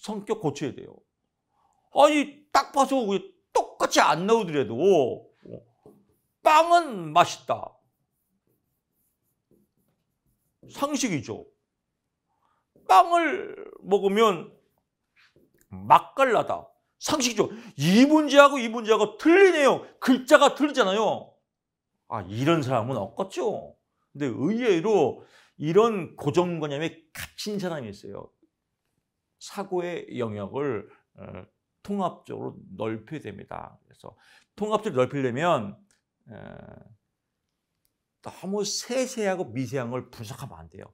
Speaker 1: 성격 고쳐야 돼요. 아니 딱 봐서 똑같이 안 나오더라도 빵은 맛있다. 상식이죠. 빵을 먹으면 맛깔나다. 상식적으로 이 문제하고 이 문제하고 틀리네요. 글자가 틀리잖아요. 아 이런 사람은 없겠죠. 근데 의외로 이런 고정관념에 갇힌 사람이 있어요. 사고의 영역을 어, 통합적으로 넓혀야 됩니다. 그래서 통합적으로 넓히려면 어, 너무 세세하고 미세한 걸 분석하면 안 돼요.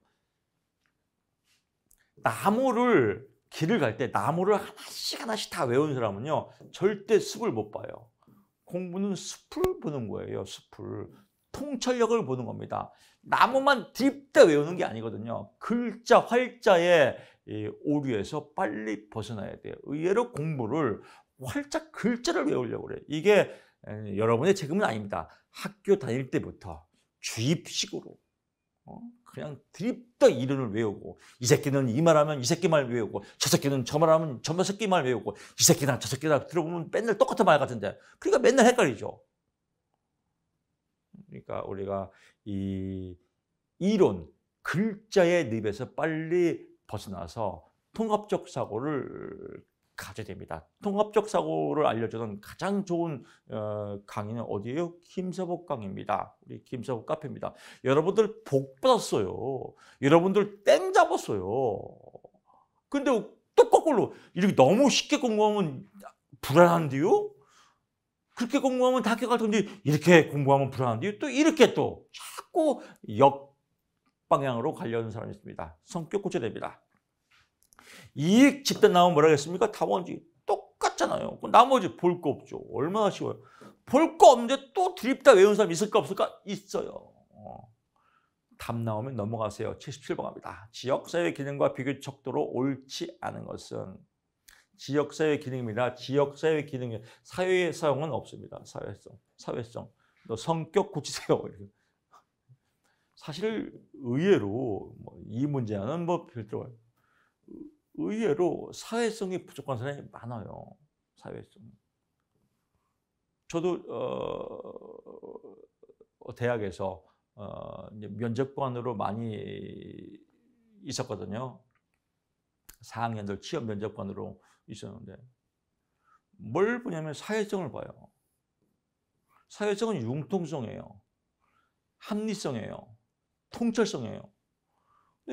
Speaker 1: 나무를 길을 갈 때 나무를 하나씩 하나씩 다 외운 사람은요 절대 숲을 못 봐요. 공부는 숲을 보는 거예요. 숲을 통찰력을 보는 겁니다. 나무만 딥다 외우는 게 아니거든요. 글자 활자에 오류에서 빨리 벗어나야 돼요. 의외로 공부를 활자 글자를 외우려고 그래요. 이게 여러분의 책임은 아닙니다. 학교 다닐 때부터 주입식으로 어? 그냥 드립더 이름을 외우고 이 새끼는 이 말하면 이 새끼 말 외우고 저 새끼는 저 말하면 저 새끼 말 외우고 이새끼나저새끼나 들어보면 맨날 똑같은 말 같은데 그러니까 맨날 헷갈리죠. 그러니까 우리가 이 이론 글자의 늪에서 빨리 벗어나서 통합적 사고를 가져됩니다. 야 통합적 사고를 알려주는 가장 좋은 어, 강의는 어디예요? 김서복 강입니다. 우리 김서복 카페입니다. 여러분들 복 받았어요. 여러분들 땡 잡았어요. 근데 또 거꾸로 이렇게 너무 쉽게 공부하면 불안한데요? 그렇게 공부하면 다 깨갈 텐데 이렇게 공부하면 불안한데요? 또 이렇게 또 자꾸 역 방향으로 가려는 사람이 있습니다. 성격 고쳐됩니다. 야 이익 집단 나오면 뭐라 그랬습니까? 다원주의. 똑같잖아요. 나머지 볼 거 없죠. 얼마나 쉬워요. 볼 거 없는데 또 드립다 외운 사람 있을까 없을까? 있어요. 어. 답 나오면 넘어가세요. 77번 갑니다. 지역사회 기능과 비교척도로 옳지 않은 것은 지역사회 기능입니다. 지역사회 기능에 사회의 사용은 없습니다. 사회성, 사회성. 너 성격 고치세요. 사실 의외로 뭐이 문제는 뭐 별도로 의외로 사회성이 부족한 사람이 많아요. 사회성. 저도 어, 대학에서 어, 면접관으로 많이 있었거든요. 4학년들 취업 면접관으로 있었는데 뭘 보냐면 사회성을 봐요. 사회성은 융통성이에요. 합리성이에요. 통찰성이에요.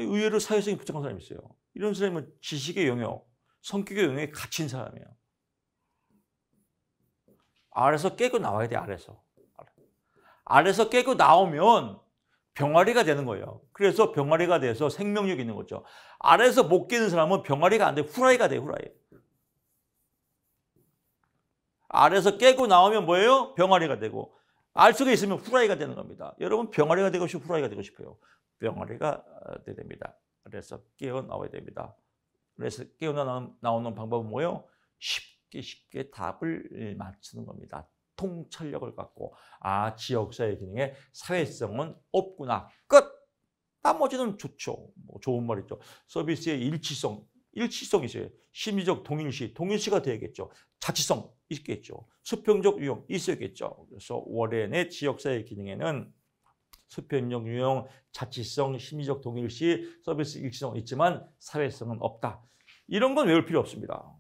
Speaker 1: 의외로 사회성이 복잡한 사람이 있어요. 이런 사람은 뭐 지식의 영역, 성격의 영역에 갇힌 사람이에요. 알에서 깨고 나와야 돼, 알에서. 알에서 깨고 나오면 병아리가 되는 거예요. 그래서 병아리가 돼서 생명력 있는 거죠. 알에서 못 깨는 사람은 병아리가 안 돼, 후라이가 돼, 후라이. 알에서 깨고 나오면 뭐예요? 병아리가 되고 알 수가 있으면 후라이가 되는 겁니다. 여러분 병아리가 되고 싶고 후라이가 되고 싶어요. 병아리가 어, 돼야 됩니다. 그래서 깨어나와야 됩니다. 그래서 깨어나오는 방법은 뭐예요? 쉽게 쉽게 답을 예, 맞추는 겁니다. 통찰력을 갖고 아 지역사회 기능에 사회성은 없구나. 끝! 나머지는 좋죠. 뭐 좋은 말이죠. 서비스의 일치성 일치성이 있어요. 심리적 동일시, 동일시가 되겠죠. 자치성 있겠죠. 수평적 유형 있었겠죠. 그래서 워렌의 지역사회 기능에는 수평적 유형, 자치성, 심리적 동일시, 서비스 일치성 있지만 사회성은 없다. 이런 건 외울 필요 없습니다.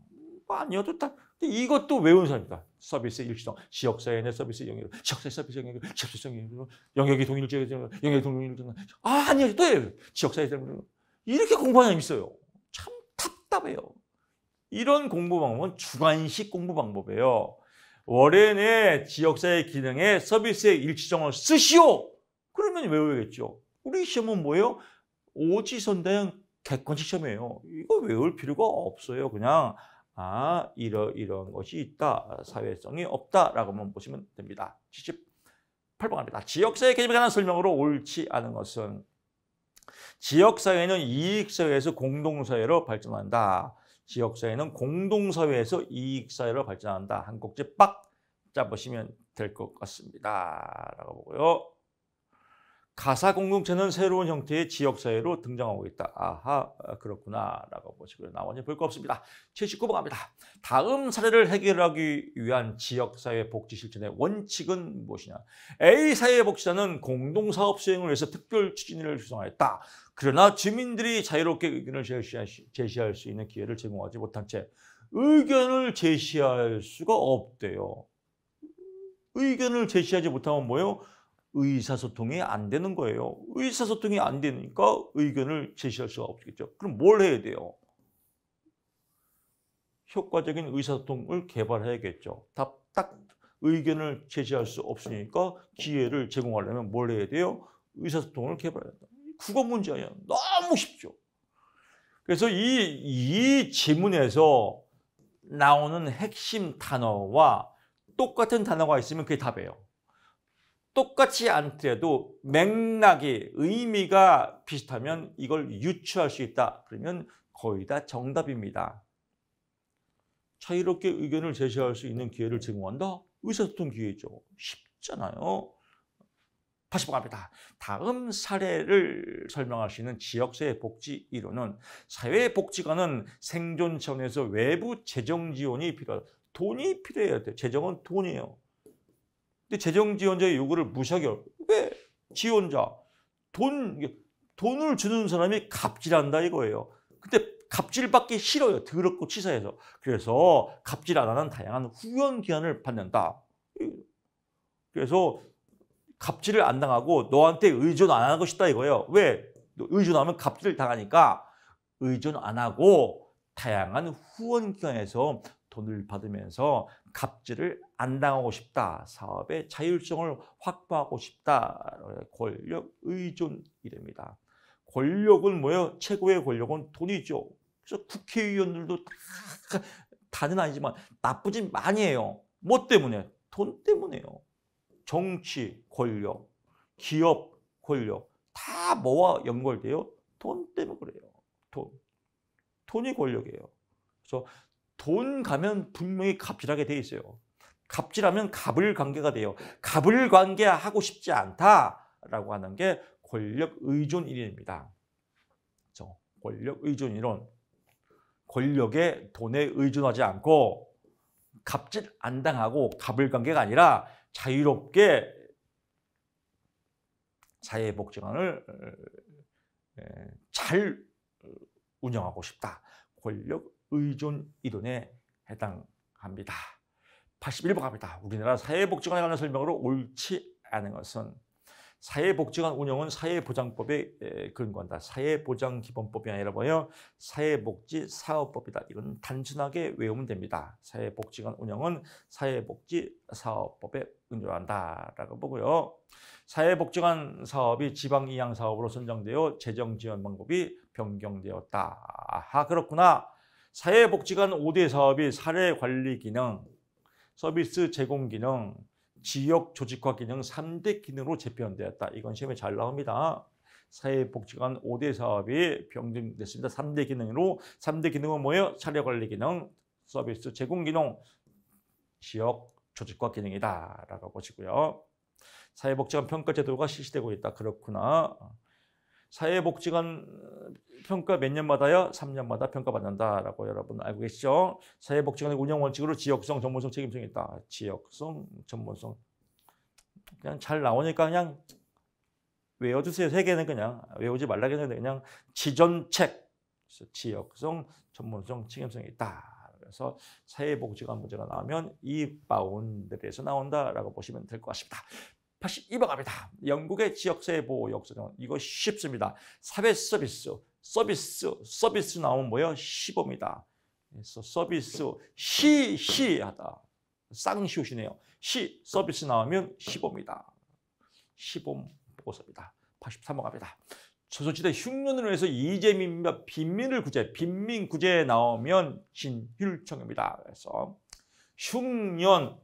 Speaker 1: 아니어도 다 이것도 외운 사람이다. 서비스 일치성, 지역사회 내 서비스 영역, 지역사회 서비스 영역, 지역사회 영역, 영역이 동일지, 영역이 동일지, 아, 아니어도또 지역사회 영역. 이렇게 공부하는 사람이 있어요. 참 답답해요. 이런 공부 방법은 주관식 공부 방법이에요. 월에내 지역사회 기능에 서비스의 일치정을 쓰시오. 그러면 외우겠죠. 우리 시험은 뭐예요? 오지선다형 객관식 시험이에요. 이거 외울 필요가 없어요. 그냥 아 이러 이런 것이 있다. 사회성이 없다라고만 보시면 됩니다. 78번 갑니다. 지역사회 개념에 관한 설명으로 옳지 않은 것은 지역사회는 이익사회에서 공동사회로 발전한다. 지역사회는 공동사회에서 이익사회로 발전한다. 한 꼭지 빡짜보시면될 것 같습니다. 라고 보고요. 가사 공동체는 새로운 형태의 지역사회로 등장하고 있다. 아하, 그렇구나. 라고 보시고요. 나머지 볼 거 없습니다. 79번 갑니다. 다음 사례를 해결하기 위한 지역사회 복지 실천의 원칙은 무엇이냐? A사회 복지사는 공동사업 수행을 위해서 특별 추진위를 구성하였다. 그러나 주민들이 자유롭게 의견을 제시할 수 있는 기회를 제공하지 못한 채 의견을 제시할 수가 없대요. 의견을 제시하지 못하면 뭐예요? 의사소통이 안 되는 거예요. 의사소통이 안 되니까 의견을 제시할 수가 없겠죠. 그럼 뭘 해야 돼요? 효과적인 의사소통을 개발해야겠죠. 다, 딱 의견을 제시할 수 없으니까 기회를 제공하려면 뭘 해야 돼요? 의사소통을 개발해야 돼 국어 문제예요. 너무 쉽죠. 그래서 이, 이 지문에서 나오는 핵심 단어와 똑같은 단어가 있으면 그게 답이에요. 똑같지 않더라도 맥락이 의미가 비슷하면 이걸 유추할 수 있다. 그러면 거의 다 정답입니다. 자유롭게 의견을 제시할 수 있는 기회를 제공한다? 의사소통 기회죠. 쉽잖아요. 다시복합니다 다음 사례를 설명할 수 있는 지역사회 복지 이론은 사회 복지관은 생존 차원에서 외부 재정 지원이 필요하다. 돈이 필요해야 돼. 재정은 돈이에요. 근데 재정 지원자의 요구를 무시하게 왜 지원자 돈 돈을 주는 사람이 갑질한다 이거예요. 근데 갑질받기 싫어요. 더럽고 치사해서. 그래서 갑질 안 하는 다양한 후원 기한을 받는다. 그래서 갑질을 안 당하고 너한테 의존 안하고싶다 이거예요. 왜? 의존하면 갑질을 당하니까 의존 안 하고 다양한 후원기관에서 돈을 받으면서 갑질을 안 당하고 싶다. 사업의 자율성을 확보하고 싶다. 권력 의존이랍니다. 권력은 뭐예요? 최고의 권력은 돈이죠. 그래서 국회의원들도 다, 다는 아니지만 나쁘진 많이 해요. 뭐 때문에? 돈 때문에요. 정치 권력, 기업 권력 다 뭐와 연결돼요? 돈 때문에 그래요. 돈. 돈이 권력이에요. 그래서 돈 가면 분명히 갑질하게 돼 있어요. 갑질하면 갑을 관계가 돼요. 갑을 관계하고 싶지 않다라고 하는 게 권력 의존 이론입니다. 그렇죠? 권력 의존 이론. 권력에 돈에 의존하지 않고 갑질 안 당하고 갑을 관계가 아니라 자유롭게 사회복지관을 잘 운영하고 싶다. 권력 의존 이론에 해당합니다. 81번 갑니다. 우리나라 사회복지관에 관한 설명으로 옳지 않은 것은 사회복지관 운영은 사회보장법에 근거한다. 사회보장기본법이 아니라 뭐예요? 사회복지사업법이다. 이건 단순하게 외우면 됩니다. 사회복지관 운영은 사회복지사업법에 근거한다라고 보고요. 사회복지관 사업이 지방이양 사업으로 선정되어 재정지원 방법이 변경되었다. 아하 그렇구나. 사회복지관 5대 사업이 사례관리 기능, 서비스 제공 기능, 지역 조직화 기능 3대 기능으로 재편되었다. 이건 시험에 잘 나옵니다. 사회복지관 5대 사업이 병정됐습니다. 3대 기능으로 3대 기능은 뭐예요? 차례관리 기능, 서비스 제공 기능, 지역 조직과 기능이다라고 보시고요. 사회복지관 평가 제도가 실시되고 있다. 그렇구나. 사회복지관 어, 평가 몇 년마다요? 3년마다 평가받는다라고 여러분 알고 계시죠? 사회복지관의 운영 원칙으로 지역성, 전문성, 책임성이 있다. 지역성, 전문성. 그냥 잘 나오니까 그냥 외워주세요. 세 개는 그냥 외우지 말라겠는데 그냥 지전책, 지역성, 전문성, 책임성이 있다. 그래서 사회복지관 문제가 나오면 이 바운드리에서 나온다라고 보시면 될 것 같습니다. 82번갑니다. 영국의 지역세 보호 역사정 이거 쉽습니다. 사회 서비스, 서비스, 서비스 나오면 뭐예요? 시보입니다. 그래서 서비스, 시, 시 하다. 쌍시옷이네요. 시, 서비스 나오면 시보입니다. 시범 보고서입니다. 83번 갑니다. 조선시대 흉년으로해서 이재민과 빈민을 구제, 빈민 구제에 나오면 진휼청입니다. 그래서 흉년,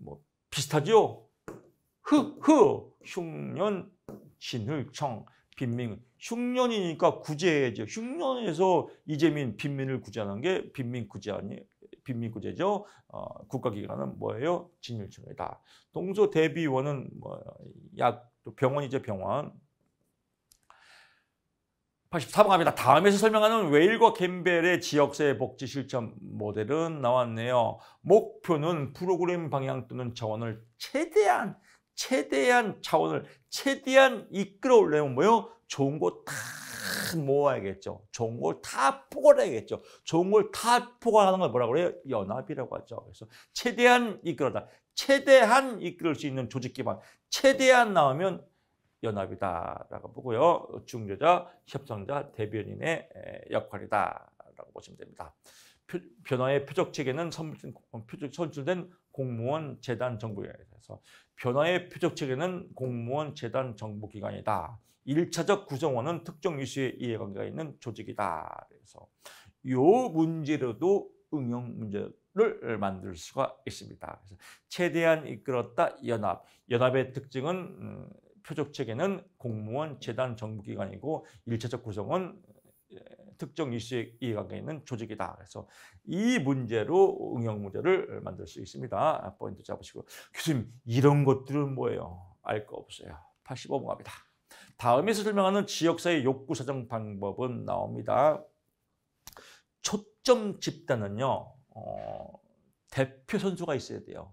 Speaker 1: 뭐 비슷하죠? 흑흐 흉년 진흙청 빈민 흉년이니까 구제죠. 흉년에서 이재민 빈민을 구제하는 게 빈민 구제 아니 에요 빈민 구제죠. 어, 국가기관은 뭐예요? 진흙청이다동서 대비원은 뭐약 병원이죠 병원. 84번갑니다. 다음에서 설명하는 웨일과 캠벨의 지역사회 복지 실천 모델은 나왔네요. 목표는 프로그램 방향 또는 자원을 최대한 최대한 차원을 최대한 이끌어 올려면 뭐요? 좋은 거 다 모아야겠죠. 좋은 걸 다 포괄해야겠죠. 좋은 걸 다 포괄하는 걸 뭐라 고 그래요? 연합이라고 하죠. 그래서 최대한 이끌어다. 최대한 이끌 수 있는 조직 기반. 최대한 나오면 연합이다라고 보고요. 중재자, 협상자, 대변인의 역할이다라고 보시면 됩니다. 변화의 표적 체계는 선출된 어, 공무원 재단 정부에서 변화의 표적 체계는 공무원 재단 정부 기관이다. 1차적 구성원은 특정 이수의 이해관계가 있는 조직이다. 그래서 요 문제로도 응용 문제를 만들 수가 있습니다. 그래서 최대한 이끌었다 연합. 연합의 특징은 음, 표적 체계는 공무원, 재단, 정부기관이고 1차적 구성은 특정 이슈에 이해관계 있는 조직이다. 그래서 이 문제로 응용 문제를 만들 수 있습니다. 포인트 잡으시고 교수님 이런 것들은 뭐예요? 알 거 없어요. 85번 갑니다. 다음에서 설명하는 지역사회 욕구 사정 방법은 나옵니다. 초점 집단은요. 어, 대표 선수가 있어야 돼요.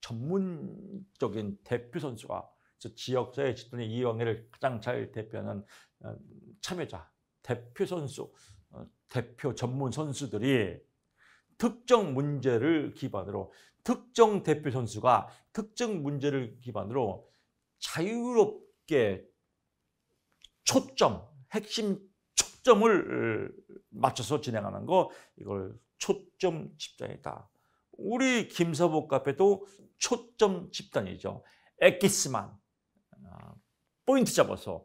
Speaker 1: 전문적인 대표 선수가 지역사회 집단의 이해관계를 가장 잘 대표하는 어, 참여자 대표 선수, 어, 대표 전문 선수들이 특정 문제를 기반으로 특정 대표 선수가 특정 문제를 기반으로 자유롭게 초점, 핵심 초점을 어, 맞춰서 진행하는 거 이걸 초점 집단이다. 우리 김서복 카페도 초점 집단이죠. 엑기스만 아, 포인트 잡아서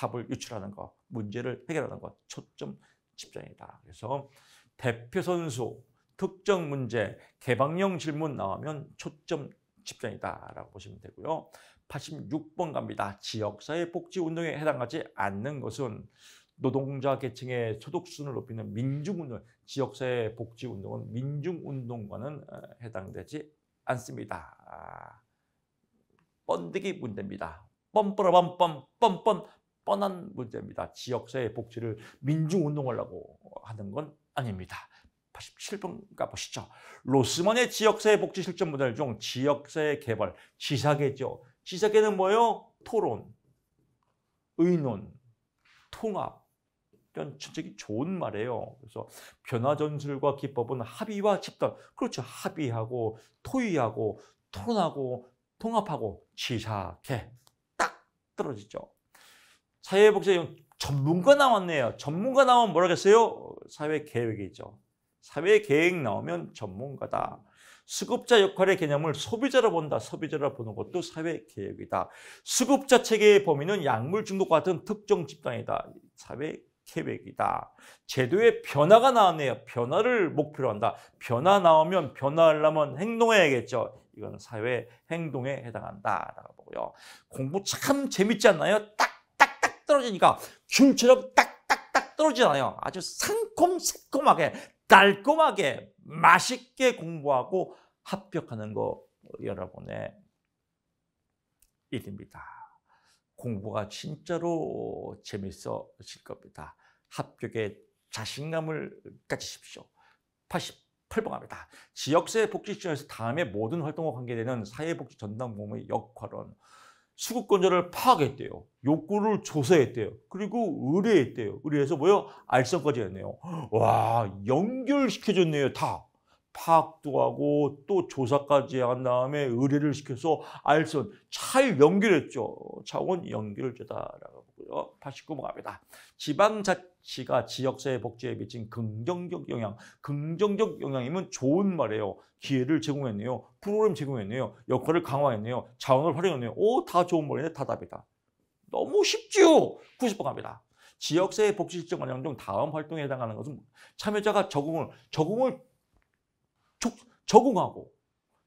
Speaker 1: 답을 유출하는 것, 문제를 해결하는 것, 초점 집중이다. 그래서 대표 선수, 특정 문제, 개방형 질문 나오면 초점 집중이다라고 보시면 되고요. 86번 갑니다. 지역사회 복지운동에 해당하지 않는 것은 노동자 계층의 소득 수준을 높이는 민중운동, 지역사회 복지운동은 민중운동과는 어, 해당되지 않습니다. 뻔데기 아, 문제입니다. 뻔뻔뻔뻔 뻔뻔 뻔한 문제입니다. 지역사회 복지를 민중운동하려고 하는 건 아닙니다. 87번가 보시죠. 로스만의 지역사회 복지 실천 모델 중 지역사회 개발, 지사계죠. 지사계는 뭐예요? 토론, 의논, 통합. 이런 전적이 좋은 말이에요. 그래서 변화 전술과 기법은 합의와 집단, 그렇죠. 합의하고 토의하고 토론하고 통합하고 지사계 딱 떨어지죠. 사회복지 전문가 나왔네요. 전문가 나오면 뭐라고했어요 사회계획이죠. 사회계획 나오면 전문가다. 수급자 역할의 개념을 소비자로 본다. 소비자로 보는 것도 사회계획이다. 수급자 체계의 범위는 약물 중독과 같은 특정 집단이다. 사회계획이다. 제도의 변화가 나왔네요. 변화를 목표로 한다. 변화 나오면 변화하려면 행동해야겠죠. 이건 사회 행동에 해당한다라고 보고요. 공부 참 재밌지 않나요? 딱 떨어지니까 귤처럼 딱딱딱 떨어지잖아요. 아주 상콤새콤하게 달콤하게 맛있게 공부하고 합격하는 거 여러분의 일입니다. 공부가 진짜로 재밌어질 겁니다. 합격에 자신감을 가지십시오. 88번합니다. 지역사회복지시설에서 다음에 모든 활동과 관계되는 사회복지 전담 공무의 역할은 수급권자를 파악했대요. 욕구를 조사했대요. 그리고 의뢰했대요. 의뢰해서 뭐요? 알선까지 했네요. 와 연결시켜줬네요. 다. 파악도 하고 또 조사까지 한 다음에 의뢰를 시켜서 알선 차잘 연결했죠. 차원 연결제다라고 보고요. 89번 갑니다. 지방자 가치가 지역사회 복지에 미친 긍정적 영향. 긍정적 영향이면 좋은 말이에요. 기회를 제공했네요. 프로그램 제공했네요. 역할을 강화했네요. 자원을 활용했네요. 오, 다 좋은 말인데 다 답이다. 너무 쉽지요. 90번 갑니다. 지역사회 복지 실정 관련 중 다음 활동에 해당하는 것은 참여자가 적응을 적응을 적, 적응하고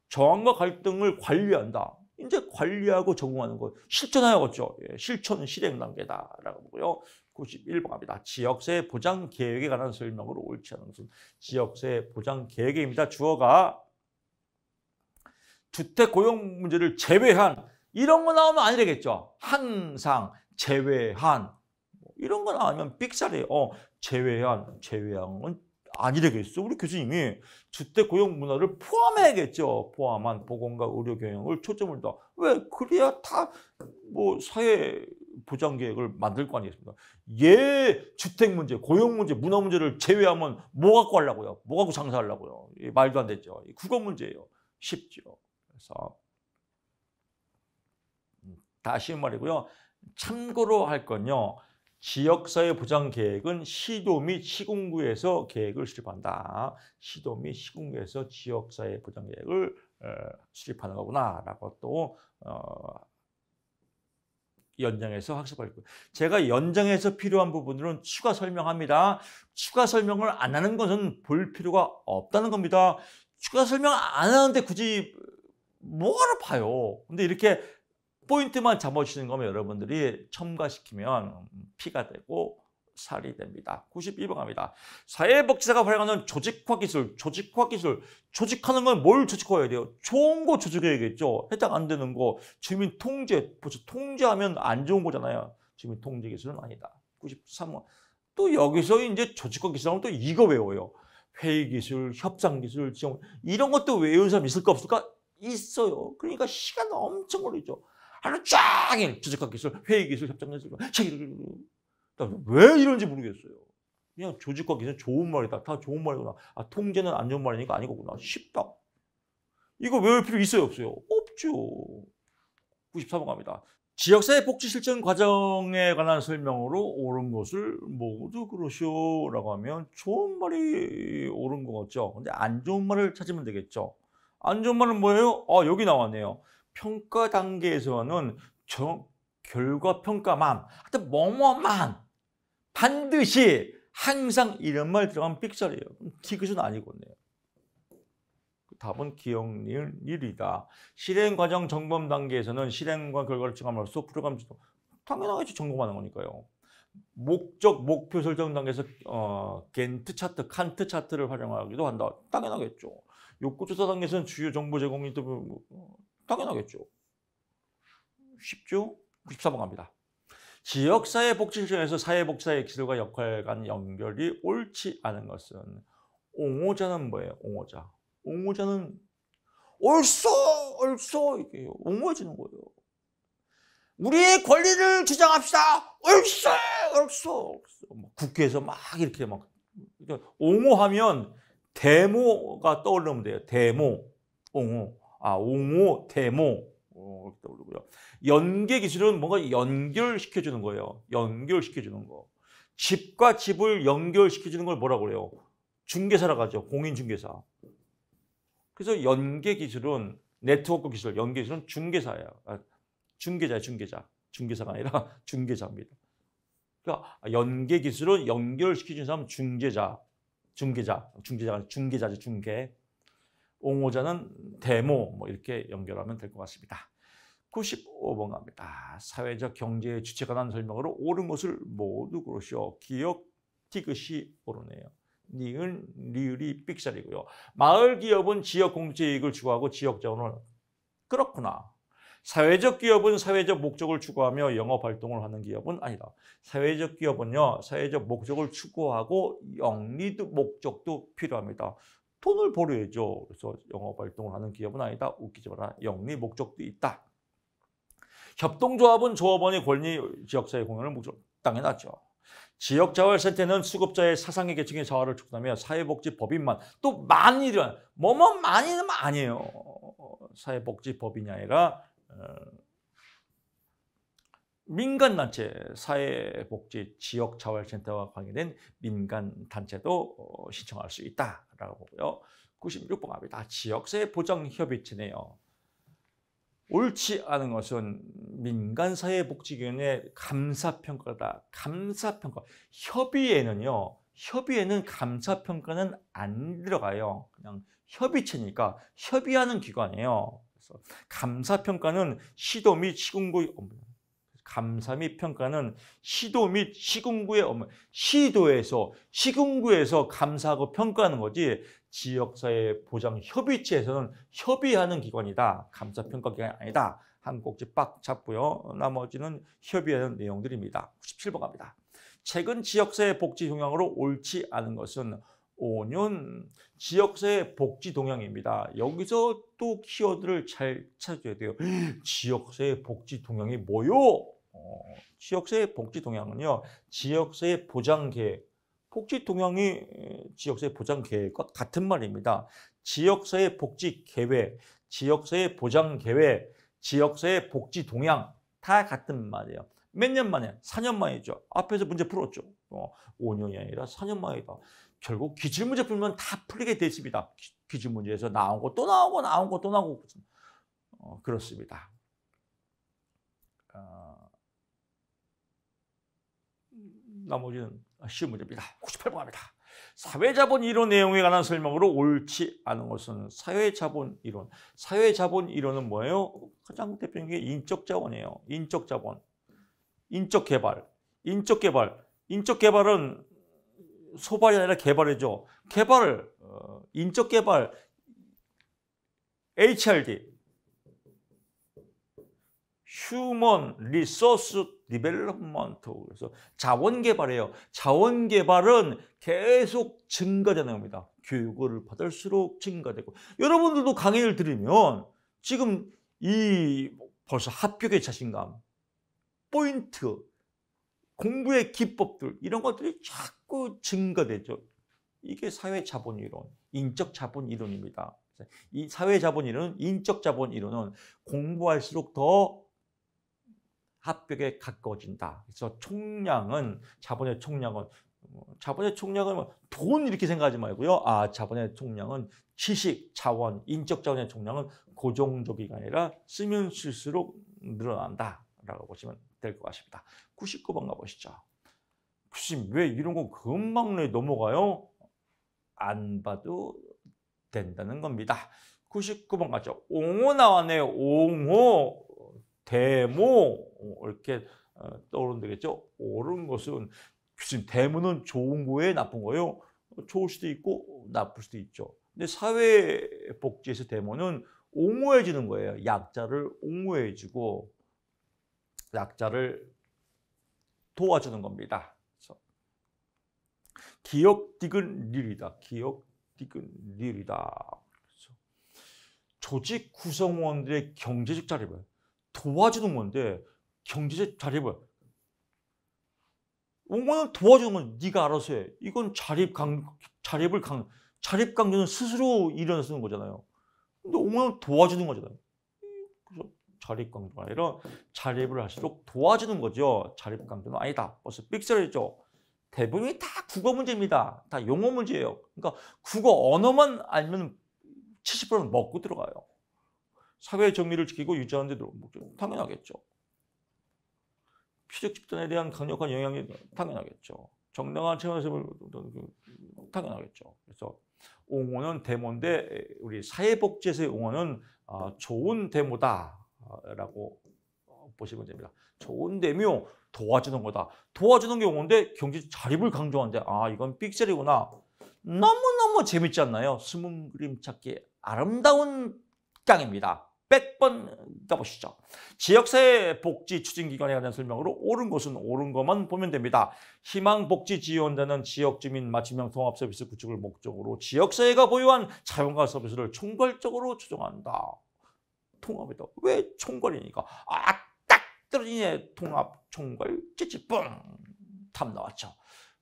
Speaker 1: 저항과 갈등을 관리한다. 이제 관리하고 적응하는 것 실천하였죠. 여 예, 실천 실행 단계다라고 보고요. 91번입니다. 지역세 보장 계획에 관한 설명으로 옳지 않은 것은 지역세 보장 계획입니다. 주어가 주택 고용 문제를 제외한 이런 거 나오면 아니겠죠 항상 제외한 뭐 이런 거 나오면 삑사래요. 어, 제외한 제외한은 아니래겠어. 우리 교수님이 주택 고용 문화를 포함해야겠죠. 포함한 보건과 의료 경영을 초점을 둬. 왜? 그래야 다 뭐 사회 보장계획을 만들 거 아니겠습니까? 예, 주택 문제, 고용 문제, 문화 문제를 제외하면 뭐 갖고 하려고요? 뭐 갖고 장사하려고요? 예, 말도 안 되죠. 국어 문제예요. 쉽죠. 그래서 음, 다시 말이고요. 참고로 할 건요. 지역사회 보장 계획은 시도 및 시군구에서 계획을 수립한다. 시도 및 시군구에서 지역사회 보장 계획을 수립하는 거구나라고 또 어, 연장에서 학습할 거예요. 제가 연장에서 필요한 부분들은 추가 설명합니다. 추가 설명을 안 하는 것은 볼 필요가 없다는 겁니다. 추가 설명 안 하는데 굳이 뭐하러 봐요. 근데 이렇게 포인트만 잡아주시는 거면 여러분들이 첨가시키면 음, 피가 되고 살이 됩니다. 92번 갑니다. 사회복지사가 활용하는 조직화 기술, 조직화 기술. 조직하는 건 뭘 조직화해야 돼요? 좋은 거 조직해야겠죠. 해당 안 되는 거. 주민 통제, 그렇죠. 통제하면 안 좋은 거잖아요. 주민 통제 기술은 아니다. 93번. 또 여기서 이제 조직화 기술하면 또 이거 외워요. 회의 기술, 협상 기술, 지원 이런 것도 외우는 사람 있을까 없을까? 있어요. 그러니까 시간 엄청 걸리죠. 하루 쫙 조직화 기술, 회의 기술, 협상 기술, 왜 이런지 모르겠어요. 그냥 조직과 기준 좋은 말이다. 다 좋은 말이구나. 아, 통제는 안 좋은 말이니까 아니거구나. 쉽다. 이거 외울 필요 있어요? 없어요? 없죠. 93번 갑니다. 지역사회 복지 실천 과정에 관한 설명으로 옳은 것을 모두 그러시오라고 하면 좋은 말이 옳은 것 같죠. 근데 안 좋은 말을 찾으면 되겠죠. 안 좋은 말은 뭐예요? 아, 여기 나왔네요. 평가 단계에서는 정, 결과 평가만, 하여튼 뭐뭐만 반드시 항상 이런 말 들어가면 픽살이에요 티그은 아니거든요. 그 답은 기억, 일, 일이다. 실행 과정 점검 단계에서는 실행과 결과를 측정하면로써 프로그램 지도 당연하게 점검하는 거니까요. 목적, 목표 설정 단계에서 어, 겐트 차트, 칸트 차트를 활용하기도 한다. 당연하겠죠. 욕구 조사 단계에서는 주요 정보 제공 이또 뭐, 당연하겠죠. 쉽죠? 94번 갑니다. 지역사회 복지실에서 사회복지사의 기술과 역할 간 연결이 옳지 않은 것은 옹호자는 뭐예요? 옹호자. 옹호자는 옳소! 옳소! 이게 옹호해지는 거예요. 우리의 권리를 주장합시다! 옳소! 옳소! 뭐 국회에서 막 이렇게 막 옹호하면 데모가 떠오르면 돼요. 데모. 옹호. 아, 옹호, 데모. 어, 렇게 떠오르고요. 연계 기술은 뭔가 연결시켜주는 거예요. 연결시켜주는 거. 집과 집을 연결시켜주는 걸 뭐라고 그래요? 중개사라고 하죠. 공인중개사. 그래서 연계 기술은 네트워크 기술, 연계 기술은 중개사예요. 아, 중개자예요, 중개자. 중개사가 아니라 중개자입니다. 그러니까 연계 기술은 연결시켜주는 사람은 중개자, 중개자, 중개자가 중개자죠, 중개. 옹호자는 데모 뭐 이렇게 연결하면 될 것 같습니다. 95번갑니다. 아, 사회적 경제의 주체가 난 설명으로 옳은 것을 모두 그러시오. 기억 티귿이 오르네요. 니은 리을이 삑살이고요. 마을 기업은 지역 공동체 이익을 추구하고 지역 자원을 그렇구나. 사회적 기업은 사회적 목적을 추구하며 영업 활동을 하는 기업은 아니다. 사회적 기업은요, 사회적 목적을 추구하고 영리도 목적도 필요합니다. 돈을 벌어야죠. 그래서 영업 활동을 하는 기업은 아니다. 웃기지 마라. 영리 목적도 있다. 협동조합은 조합원의 권리 지역사회 공헌을 목적 땅에 놨죠. 지역자활센터는 수급자의 사상의 계층의 자활을 촉구하며 사회복지 법인만 또 만이란 뭐뭐 많이는 아니에요. 사회복지 법인이 아니라 어, 민간단체 사회복지 지역자활센터와 관계된 민간단체도 어, 신청할 수 있다라고 보고요. 96번 합이 다 지역사회 보장협의체네요. 옳지 않은 것은 민간사회복지위원회 감사평가다. 감사평가. 협의에는요, 협의에는 감사평가는 안 들어가요. 그냥 협의체니까 협의하는 기관이에요. 그래서 감사평가는 시도 및 시군구의 업무. 감사 및 평가는 시도 및 시군구의 업무. 시도에서, 시군구에서 감사하고 평가하는 거지 지역사회 보장 협의체에서는 협의하는 기관이다. 감사평가 기관이 아니다. 한 꼭지 빡 잡고요. 나머지는 협의하는 내용들입니다. 97번 갑니다. 최근 지역사회 복지 동향으로 옳지 않은 것은 5년 지역사회 복지 동향입니다. 여기서 또 키워드를 잘 찾아줘야 돼요. 지역사회 복지 동향이 뭐요? 어, 지역사회 복지 동향은요. 지역사회 보장계획 복지 동향이 지역사회 보장 계획과 같은 말입니다. 지역사회 복지 계획, 지역사회 보장 계획, 지역사회 복지 동향 다 같은 말이에요. 몇 년 만에? 4년 만이죠. 앞에서 문제 풀었죠. 어, 5년이 아니라 4년 만이다. 결국 기출 문제 풀면 다 풀리게 되 있습니다. 기출 문제에서 나온 거 또 나오고 나온 거 또 나오고 어, 그렇습니다. 어, 나머지는 아, 쉬운 문제입니다. 98번입니다. 사회자본 이론 내용에 관한 설명으로 옳지 않은 것은 사회자본 이론. 사회자본 이론은 뭐예요? 가장 대표적인 게 인적자원이에요. 인적자본, 인적개발, 인적개발. 인적개발은 소발이 아니라 개발이죠. 어, 개발, 인적개발, HRD, Human Resource 디벨롭먼트 그래서 자원 개발이에요. 자원 개발은 계속 증가되는 겁니다. 교육을 받을수록 증가되고 여러분들도 강의를 들으면 지금 이 뭐 벌써 합격의 자신감, 포인트, 공부의 기법들 이런 것들이 자꾸 증가되죠. 이게 사회 자본 이론, 인적 자본 이론입니다. 이 사회 자본 이론, 인적 자본 이론은 공부할수록 더 합격에 가까워진다. 그래서 총량은 자본의 총량은 자본의 총량은 뭐 돈 이렇게 생각하지 말고요. 아, 자본의 총량은 지식, 자원, 인적 자원의 총량은 고정적이가 아니라 쓰면 쓸수록 늘어난다라고 보시면 될 것 같습니다. 99번 가보시죠. 교수님, 왜 이런 거 금방 넘어가요? 안 봐도 된다는 겁니다. 99번 가죠. 옹호 나왔네요. 옹호. 대모 어, 이렇게 어, 떠오른면 되겠죠. 옳은 것은 지금 대모는 좋은 거에 나쁜 거예요. 좋을 수도 있고 나쁠 수도 있죠. 근데 사회 복지에서 대모는 옹호해주는 거예요. 약자를 옹호해주고 약자를 도와주는 겁니다. 기억 디근 릴이다. 기억 디근 릴이다. 조직 구성원들의 경제적 자립을 도와주는 건데 경제적 자립을 온거는 도와주는 건 네가 알아서 해. 이건 자립 강 자립을 강 자립 강조는 스스로 일어서는 나 거잖아요. 근데 옹호는 도와주는 거잖아요. 그래서 자립 강조가 아니라 자립을 할수록 도와주는 거죠. 자립 강조는 아니다. 벌써 삑설이죠. 대부분이 다 국어 문제입니다. 다 용어 문제예요. 그러니까 국어 언어만 알면 70%는 먹고 들어가요. 사회의 정리를 지키고 유지하는 데 목적 당연하겠죠. 피적 집단에 대한 강력한 영향이 당연하겠죠. 정당한 체험에 그 당연하겠죠. 그래서 옹호는 데모인데 우리 사회복지에서의 옹호는 아, 좋은 데모다라고 보시면 됩니다. 좋은 데묘 도와주는 거다. 도와주는 게 옹호인데 경제 자립을 강조하는데 아 이건 삑셀이구나. 너무너무 재밌지 않나요? 숨은 그림 찾기 아름다운 깡입니다. 100번 가보시죠. 지역사회 복지 추진기관에 관한 설명으로 옳은 것은 옳은 것만 보면 됩니다. 희망복지지원자는 지역주민 맞춤형 통합서비스 구축을 목적으로 지역사회가 보유한 자원과 서비스를 총괄적으로 추종한다. 통합이다. 왜 총괄이니까? 아, 딱 떨어지네. 통합, 총괄, 찌찌뿡답 나왔죠.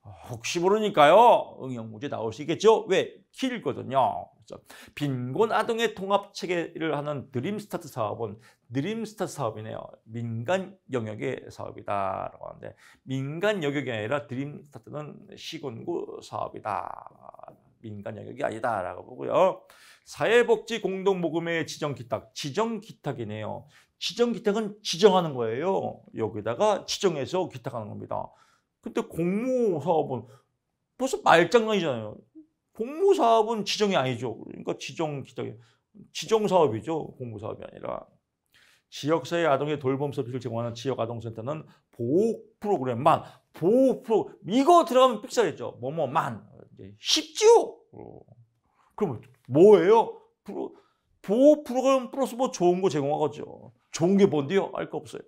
Speaker 1: 아, 혹시 모르니까요. 응용 문제 나올 수 있겠죠. 왜? 길거든요. 그렇죠? 빈곤 아동의 통합 체계를 하는 드림스타트 사업은 드림스타트 사업이네요. 민간 영역의 사업이다라고 하는데 민간 영역이 아니라 드림스타트는 시군구 사업이다. 민간 영역이 아니다라고 보고요. 사회복지 공동모금의 지정기탁, 지정기탁이네요. 지정기탁은 지정하는 거예요. 여기다가 지정해서 기탁하는 겁니다. 근데 공모 사업은 벌써 말장난이잖아요. 공모 사업은 지정이 아니죠. 그러니까 지정 기정 지정 사업이죠. 공모 사업이 아니라 지역사회 아동의 돌봄 서비스를 제공하는 지역 아동센터는 보호 프로그램만 보호 프로 이거 들어가면 픽살이죠. 뭐뭐만 쉽지요. 그럼 뭐예요? 프로, 보호 프로그램 플러스 뭐 좋은 거 제공하겠죠. 좋은 게 뭔데요? 알 거 없어요.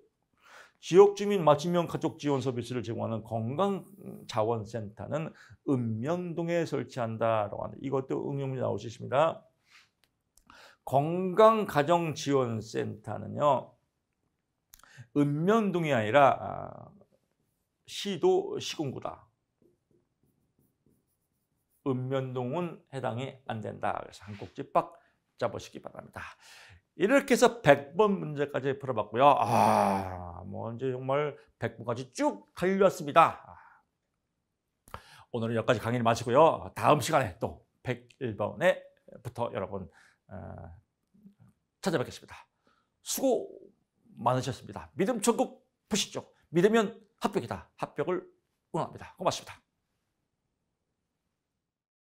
Speaker 1: 지역 주민 맞춤형 가족 지원 서비스를 제공하는 건강자원센터는 읍면동에 설치한다라고 하는데 이것도 응용문이 나올 수 있습니다. 건강가정지원센터는요. 읍면동이 아니라 아, 시도 시군구다. 읍면동은 해당이 안 된다. 그래서 한 꼭지 빡 잡으시기 바랍니다. 이렇게 해서 100번 문제까지 풀어봤고요. 아, 뭐 이제 정말 100번까지 쭉 달려왔습니다. 오늘은 여기까지 강의를 마치고요. 다음 시간에 또 101번에부터 여러분 어, 찾아뵙겠습니다. 수고 많으셨습니다. 믿음 천국 보시죠. 믿으면 합격이다. 합격을 응원합니다. 고맙습니다.